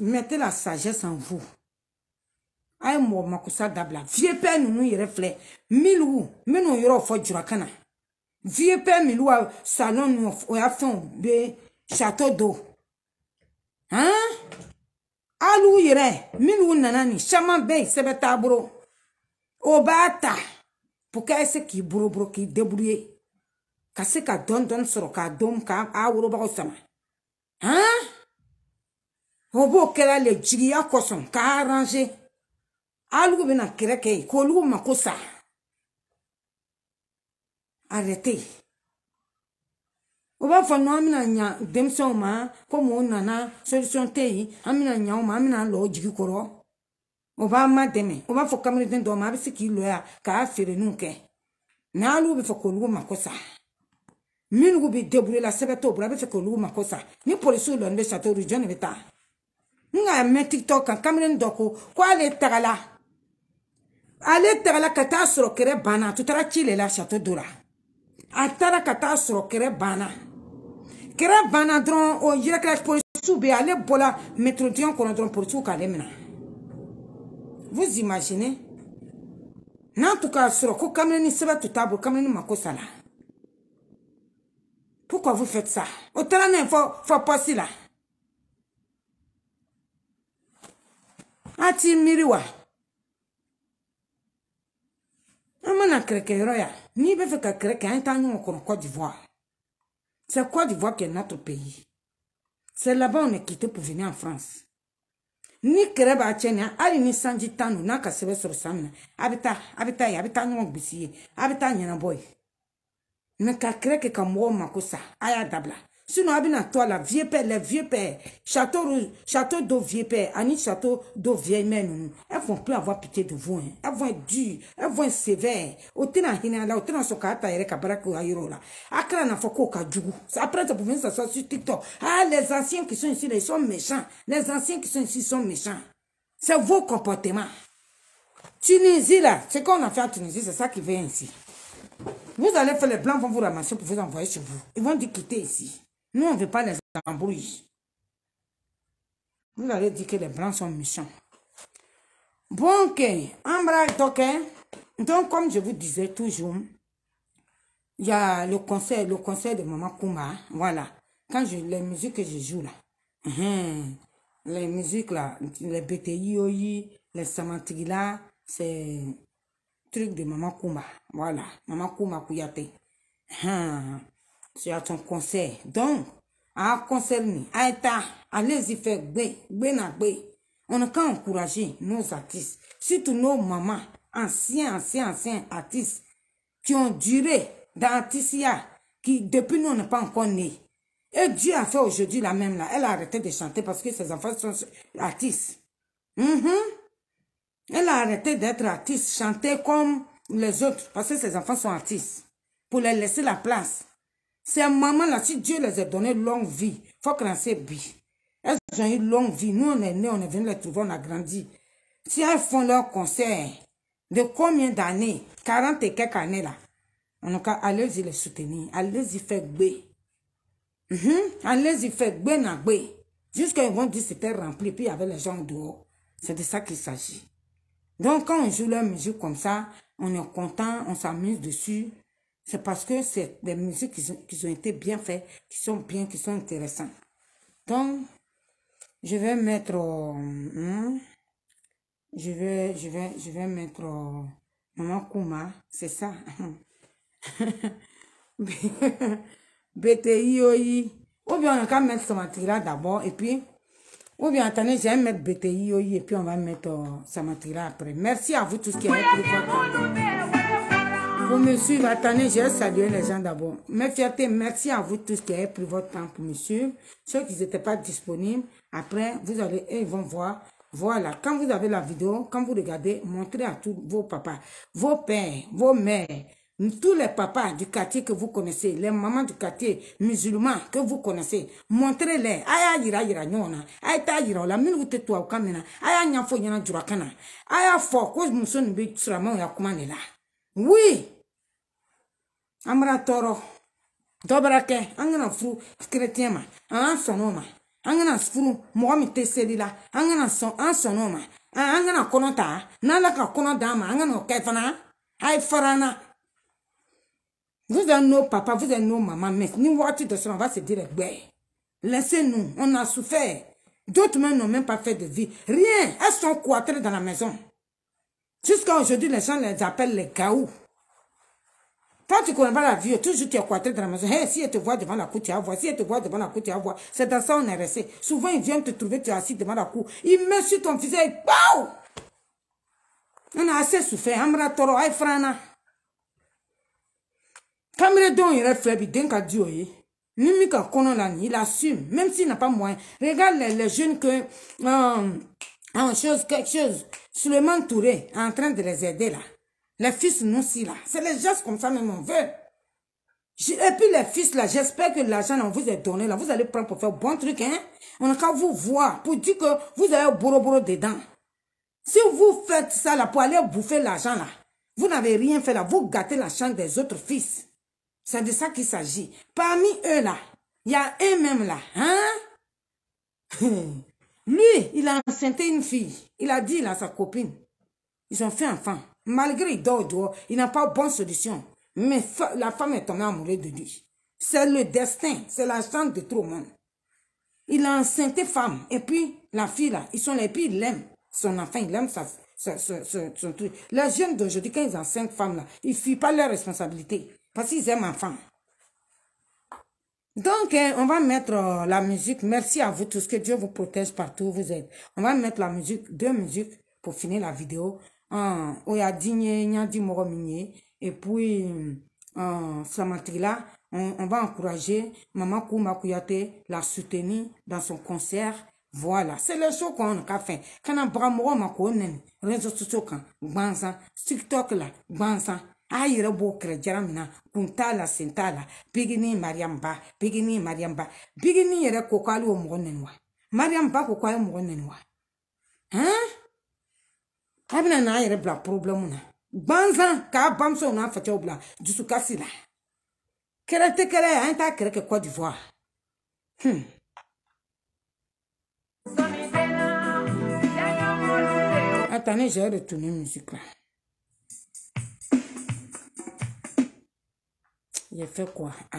mettez la sagesse en vous a ye mɔgɔ makosa dabila vie pɛ ninnu yɛrɛ filɛ miliw minnu yɔrɔ fɔ jurakan na vie pɛ miliw ka salon ni o y'a fɛnw bɛ château do han hali u yɛrɛ minnu nana nin caman bɛɛ ye sɛbɛ taabolo o b'a ta pour que a ye se k'i boroboro k'i débrouiller ka se ka dɔɔni dɔɔni sɔrɔ k'a dɔn k'a worobagaw sama han. o b'o kɛra le jigiya kɔsɔn k'a aranze alugu bɛna kɛrɛ kɛ yen k'olugu mako sa arrêté o b'a fɔ nɔ an bɛna ɲa denmisɛnw ma komi o nana solution teyi yen an bɛna ɲa o ma an bɛna lɔ o jigi kɔrɔ o b'a ma dɛmɛ o b'a fɔ kamereden dɔ ma a bɛ se k'i lɔ k'a feereniw kɛ n'alu bɛ fɛ k'olugu mako sa minnu bɛ debrouiller la sɛbɛn t'o bolo a bɛ fɛ k'olugu mako sa ni polisiw lɔ ni bɛ château rouge jɔn de bɛ taa n ka mɛn tiktok kan kamalen dɔ ko ko ale tagala ale tagala ka taa sɔrɔ kɛrɛ banna a tun taara ci le la sato do la a taara ka taa sɔrɔ kɛrɛ banna kɛrɛ banna dɔrɔn o yɛrɛkɛra polisiw bɛ ale bɔla mɛtrodiyɔn kɔnɔ dɔrɔn polisiw k'ale minɛ vous imaginez n'a tun k'a sɔrɔ ko kamalen ni sɛbɛn tun t'a bolo kamalen mako sala pourquoi vous faites ça o taara n'a ye fɔ fɔ pɔsi la. ati mmiri wa ama na kereke yɔrɔ ya n'i bɛ fɛ ka kereke an t'a ɲɔgɔn kɔrɔ Côte d'Ivoire c'est Côte d'Ivoire qui est notre pays c'est là-bas on est quitté pour venir en France ni kɛrɛ b'a cɛ nin hali ni sanji tan don n'a ka sɛbɛn sɔrɔ san min na a bɛ taa a bɛ taa yen a bɛ taa ɲɔgɔn gbisi ye a bɛ taa ɲɛnabɔ ye mɛ ka kɛrɛ ka mɔgɔw mako sa a y'a dabila sinon a bɛna to a la vieux père les vieux pères château rouge château d'eau vieux père ani château d'eau vieille mère ninnu elles vont plus avoir pitié de vous hein elles vont être dures elles vont être sévères o tɛna hinɛ a la o tɛna sɔn k'a ta yɛrɛ ka baara kɛ o yɔrɔ la a kɛra n'a fɔ k'o ka jugu après ça vous venez s'asseoir sur tiktok ah les anciens qui sont ici là ils sont méchants les anciens qui sont ici sont méchants c'est vos comportements Tunisie là ce qu'on a fait en Tunisie c'est ça qui vient ici vous allez faire les blancs vont vous ramasser pour vous envoyer chez vous ils vont dire quitter ici Nous, on ne veut pas les embrouilles. Vous allez dire que les blancs sont méchants. Bon, ok. donc, donc comme je vous disais toujours, il y a le conseil, le conseil de Maman Kuma. Voilà. Quand je, les musiques que je joue là, hein, les musiques là, les BTI, les Samantri là, c'est truc de Maman Kuma. Voilà. Maman Kuma Kouyate. Hein tu as ton conseil. Donc, à conseil, à ah, allez-y faire bé, bé On a qu'à encourager nos artistes, surtout nos mamans, anciens, anciens, anciens artistes, qui ont duré dans qui depuis nous, on n'est pas encore nés. Et Dieu a fait aujourd'hui la même là. Elle a arrêté de chanter parce que ses enfants sont artistes. Mm-hmm. Elle a arrêté d'être artiste, chanter comme les autres parce que ses enfants sont artistes. Pour les laisser la place. Ces mamans-là, si Dieu les a donné longue vie, faut qu'on sait bien. Elles ont eu longue vie. Nous, on est nés, on est venus les trouver, on a grandi. Si elles font leur concert, de combien d'années 40 et quelques années, là. En tout cas, allez-y les soutenir. Allez-y faire gbé. Mhm. Allez-y faire gbé na gbé. Jusqu'à vont dire c'était rempli, puis il y avait les gens dehors. C'est de ça qu'il s'agit. Donc, quand on joue leur musique comme ça, on est content, on s'amuse dessus. C'est parce que c'est des musiques qui, sont, qui ont été bien faites, qui sont bien, qui sont intéressantes. Donc, je vais mettre... je vais, je vais, je vais mettre Maman Kuma, c'est ça. BTIOI. Ou bien on va ça mettre Samatira d'abord et puis. Ou bien attendez, j'aime mettre BTIOI et puis on va mettre euh, Samatira après. Merci à vous tous qui avez pris Bon me suivez, attendez, vais saluer les gens d'abord. Mes fiertés, merci à vous tous qui avez pris votre temps pour me Ceux qui n'étaient pas disponibles, après, vous allez, et ils vont voir. Voilà, quand vous avez la vidéo, quand vous regardez, montrez à tous vos papas, vos pères, vos mères, tous les papas du quartier que vous connaissez, les mamans du quartier musulman que vous connaissez, montrez-les. Oui, Amra toro, d'obra ke angana kɛ an kana furu kerecɛn ma an sɔnna o ma an kana furu mɔgɔ min tɛ la an ka vous êtes nos papa vous êtes nos maman mais ni voici de sɔrɔ on va se dire ouais, laissez nous on a souffert d'autres même n'ont même pas fait de vie rien elles sont quatre dans la maison jusqu'à aujourd'hui les gens les appellent les gaous quand tu connais pas la vie, toujours tu es quartier dans la maison. Hey, si elle te voit devant la cour, tu as voir. Si elle te voit devant la cour, tu as voir. C'est dans ça on est resté. Souvent, ils viennent te trouver, tu es assis devant la cour. Ils me sur ton visage. Wow! On a assez souffert. Amra toro, aïe frana. Kamre il est faible, d'un est d'yoye. Lui, quand il assume, même s'il n'a pas moyen. Regarde les, jeunes que, euh, en chose, quelque chose, Suleiman Touré en train de les aider là. Les fils non si là. C'est les gestes comme ça même on veut. Et puis les fils là, j'espère que l'argent on vous est donné là, vous allez prendre pour faire bon truc hein. On a qu'à vous voir pour dire que vous avez bourreau-bourreau dedans. Si vous faites ça là pour aller bouffer l'argent là, vous n'avez rien fait là, vous gâtez la des autres fils. C'est de ça qu'il s'agit. Parmi eux là, il y a un même là, hein? Lui, il a enceinté une fille. Il a dit là sa copine. Ils ont fait enfant. Malgré il dort il n'a pas bonne solution. Mais la femme est tombée amoureuse de lui. C'est le destin, c'est la chance de tout le monde. Il a enceinté femme. Et puis, la fille là, ils sont les pires. Ils il son enfant, il aime ça, sa, Les jeunes d'aujourd'hui, quand ils ont cinq femmes là, ils ne fuient pas leurs responsabilités. Parce qu'ils aiment femme. Donc, hein, on va mettre euh, la musique. Merci à vous tous. Que Dieu vous protège partout où vous êtes. On va mettre la musique, deux musiques pour finir la vidéo. um, o y'a di n ye n y'a di mɔgɔ min ye et puis um, filamantigila on, on va encourager maman Kouma Kouyaté la soutenir dans son concert voilà c'est les choses qu'on a fait kana baga mɔgɔw ma k'o nɛni réseaux sociaux kan gbansan tiktok la gbansan a yɛrɛ b'o kɛlɛ jara min na kun t'a la sen t'a la bigini mariam ba bigini mariam ba bigini yɛrɛ ko k'ale y'o mɔgɔ nɛni wa mariam ba ko k'a ye mɔgɔ nɛni wa hein a bɛna n'an yɛrɛ bila porobilɛmu na gbanzan k'a bamusow n'a facɛw bila dusukasi la kɛlɛ tɛ kɛlɛ ye an t'a kɛlɛ kɛ cote d'ivoire hmm. attendez, j'ai retourné musique là. J'ai fait quoi Ah,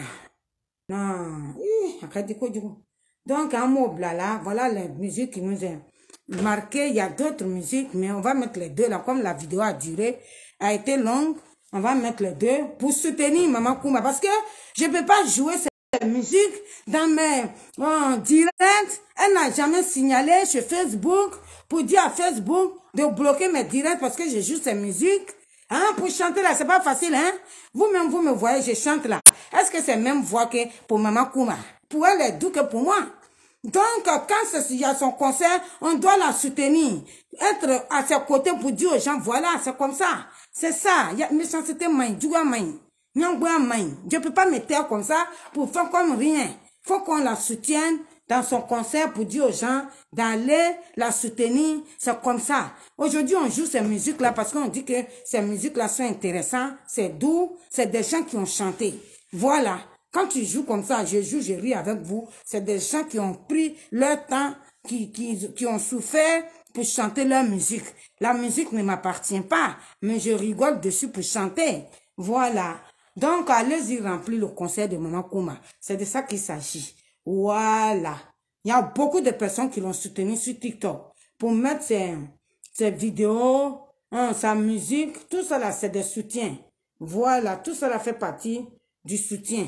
non. Hum, arrêtez quoi du coup Donc, un mot blala, voilà la musique qui nous aime. marqué, il y a d'autres musiques, mais on va mettre les deux là, comme la vidéo a duré, a été longue, on va mettre les deux pour soutenir Maman Kouma, parce que je peux pas jouer cette musique dans mes en direct. Elle n'a jamais signalé sur Facebook pour dire à Facebook de bloquer mes directs parce que je joue cette musique. Hein, pour chanter là, c'est pas facile, hein. Vous-même, vous me voyez, je chante là. Est-ce que c'est même voix que pour Maman Kouma? Pour elle, est doux que pour moi. Donc, quand il y a son concert, on doit la soutenir, être à ses côtés pour dire aux gens, voilà, c'est comme ça. C'est ça, il y a je ne peux pas me taire comme ça pour faire comme rien. faut qu'on la soutienne dans son concert pour dire aux gens d'aller la soutenir. C'est comme ça. Aujourd'hui, on joue ces musiques-là parce qu'on dit que ces musiques-là sont intéressantes, c'est doux, c'est des gens qui ont chanté. Voilà. Quand tu joues comme ça, je joue, je ris avec vous. C'est des gens qui ont pris leur temps, qui, qui, qui ont souffert pour chanter leur musique. La musique ne m'appartient pas, mais je rigole dessus pour chanter. Voilà. Donc, allez-y remplir le conseil de Maman Kuma. C'est de ça qu'il s'agit. Voilà. Il y a beaucoup de personnes qui l'ont soutenu sur TikTok pour mettre ses, ses vidéos, hein, sa musique. Tout cela, c'est des soutiens. Voilà, tout cela fait partie du soutien.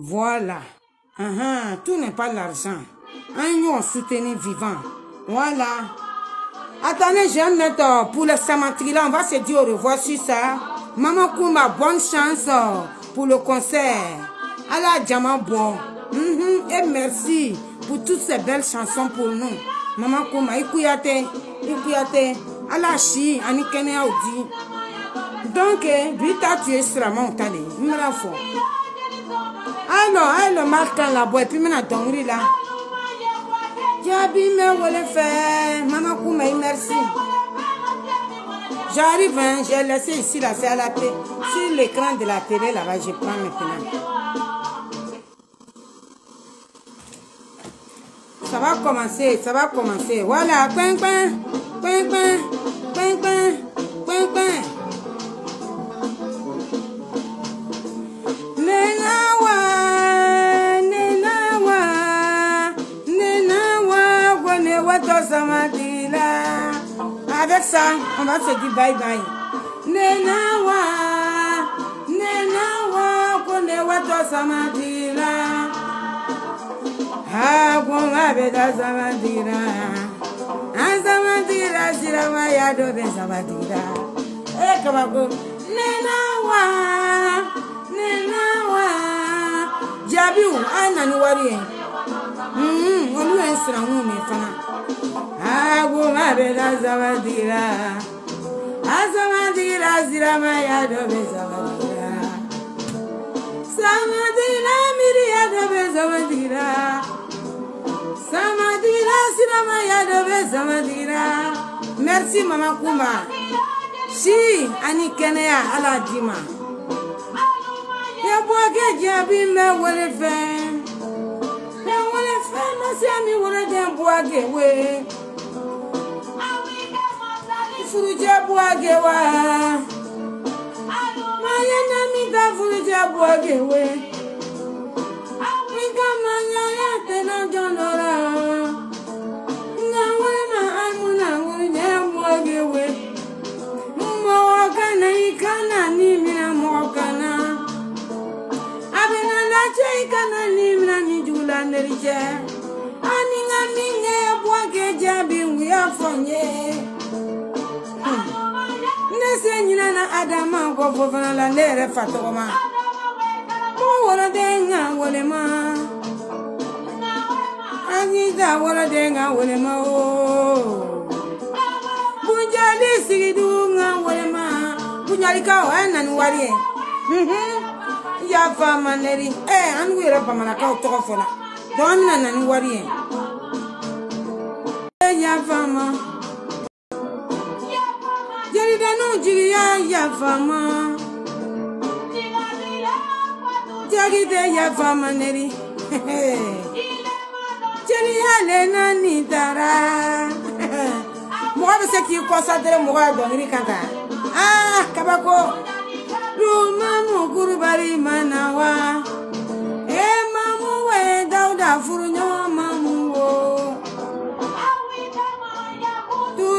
Voilà. Uh-huh. Tout n'est pas l'argent. Un lion soutenu vivant. Voilà. Attendez, un note pour le samantri là, on va se dire au revoir sur ça. Maman Kouma, bonne chance euh, pour le concert. la diamant bon. Uh-huh. Et merci pour toutes ces belles chansons pour nous. Maman Kouma, ikuyate, ikuyate. Allah chi, anikene audi. Donc, vite eh, tu es vraiment talé. Alors, elle marque la boîte, puis maintenant, ton là. J'ai me voulait faire. maman Koumei, merci. J'arrive, hein, j'ai laissé ici la salle à la paix. Sur l'écran de la télé, là-bas, je prends maintenant. Ça va commencer, ça va commencer. Voilà, coin, coin, coin, tous à Madila. Avec ça, on va se dire bye bye. Nenawa, Nenawa, Kunewa tous à Madila. Ah, bon, avec tous à Madila. Azamadira, Siramaya, Dobe Zamadira. Eh, Kabako, Nenawa, Nenawa. Jabiu, Anna, Nouarié olu ye siramu min fana ako ma bɛ da sabatigira a sabatigira siramaya dɔ bɛ sabatigira samatigila miiriya dɔ bɛ sabatigira samatigila siramaya dɔ bɛ sabatigira merci mama kunba si ani kɛnɛya ala d'i ma. Ebo ke jabi mɛ wele fɛn. ewe a ga-ewe ifuru ji abụ ga-ewe mmanya na mmida furu ji abụ a ga-ewe ịga na ya te na njọ nọrọ nna nwere na amụ na nwere na ya mụ a ga-ewe mmụọ ọka na ike na n'ime na mụ na na na na afọnye nne si enyina na adamagwọ bụvanala na-ere fatọma wolodenga wolema anyida wolodenga wolema o bunjali sigidunga wolema bunjali ka o e nani wari ye mhmm. ya famaneri eh an wera bamana kaw tɔgɔ fɔla dɔn an na nani wari ye yafama jelidanu jiriya yafama jagide yafama neri jeliya lena ni dara mɔgɔ bɛ se k'i kɔsantere mɔgɔ ya dɔnkili kan ta aa ah, kabako lumamu kurubali mana wa e mamu wɛ dawuda furu ɲɔgɔn ma.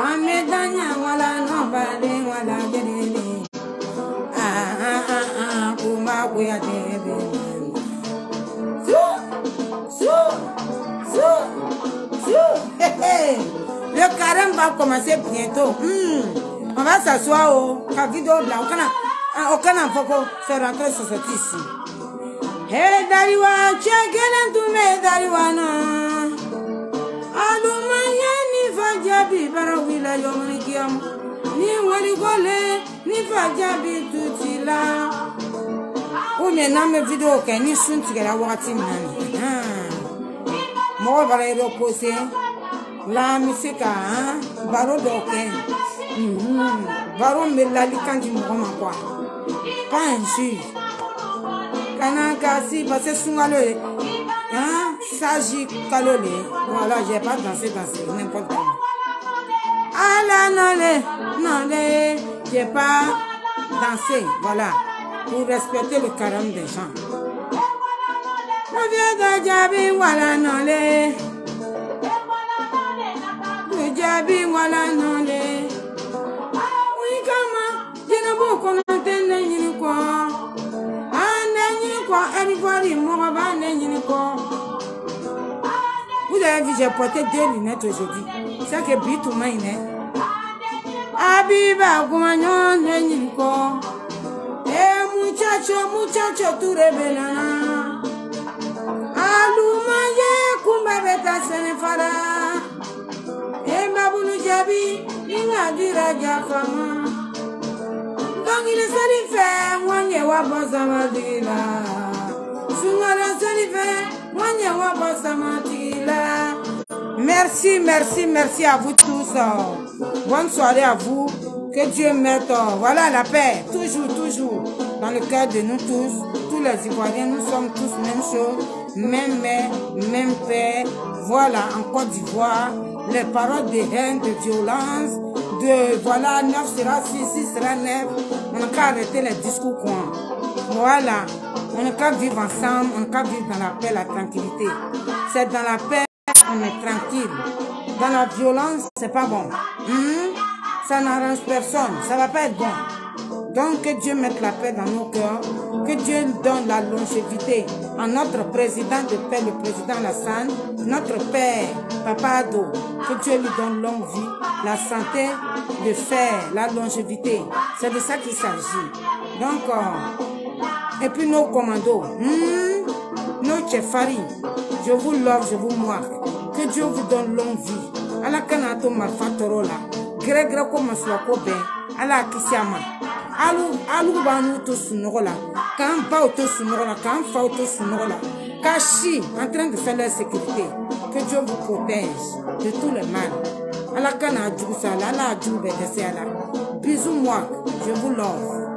omedanya nwala n'ọbara nwala dịrịlị akwụmakwụ dị le carême va commencer bientôt hmm. on va s'asseoir au cavido là on kana on kana foko se rentrer se sortir ici hele dariwa chekele ntume dariwa na alumanya fajabi barawila yọmulikiyamu ni waligole ni fajabi tutila o mɛ n'an bɛ video kɛ ni sun tigɛra wagati min ni mɔgɔ bara yɛrɛ pose la misika. baro dɔw kɛ baro min bɛ lalikan di mɔgɔ ma kuwa pansi kana kasi parce que sunkalo ye s'agit calolé. Voilà, j'ai pas dansé, dansé, n'importe quoi. Ah non, non, non, j'ai pas dansé, voilà, pour respecter le carême des gens. vieux de Jabi, voilà, non, Le Jabi, voilà, non, les. Oui, comment, je ne n'est-ce pas, n'est-ce pas, elle voit les ne n'est-ce pas, vous avez vu, j'ai porté deux lunettes aujourd'hui. C'est que Bitouma, il est. Abiba, comment on est encore? Eh, muchacho, muchacho, tu rebelana. Alumaye, kumba beta senefara. Eh, babulu jabi, inga dira jakama. Bangile sanife, wanye wabosa madila. Sungara sanife, wanye wabosa madila. Merci, merci, merci à vous tous. Bonne soirée à vous. Que Dieu mette, voilà, la paix, toujours, toujours, dans le cœur de nous tous. Tous les Ivoiriens, nous sommes tous même chose, même mère, même paix. Voilà, en Côte d'Ivoire, les paroles de haine, de violence, de, voilà, 9 sera 6, 6 sera 9. On a qu'à arrêter les discours quoi. Voilà. On ne pas vivre ensemble, on ne vivre dans la paix, la tranquillité. C'est dans la paix on est tranquille. Dans la violence, c'est pas bon. Hmm? Ça n'arrange personne, ça va pas être bon. Donc que Dieu mette la paix dans nos cœurs, que Dieu donne la longévité à notre président de paix, le président Lassane, notre père, Papa Ado, que Dieu lui donne longue vie, la santé de faire, la longévité. C'est de ça qu'il s'agit. Donc, euh, et puis nos commandos. Hmm? Nos chefari. Je vous love, je vous marque. Que Dieu vous donne longue vie. ala kana to marifa tɔɔrɔ la gɛrɛgɛrɛ ko masuwa ko bɛn ala y'a kisi a ma alu alu b'an n'u to sunɔgɔ la k'an baw to sunɔgɔ la k'an faw to sunɔgɔ la k'a si en train de faire leur sécurité que Dieu vous protège de tout le mal ala kana a jugu sa la ala y'a jugu bɛɛ dɛsɛ a la bisous moi je vous love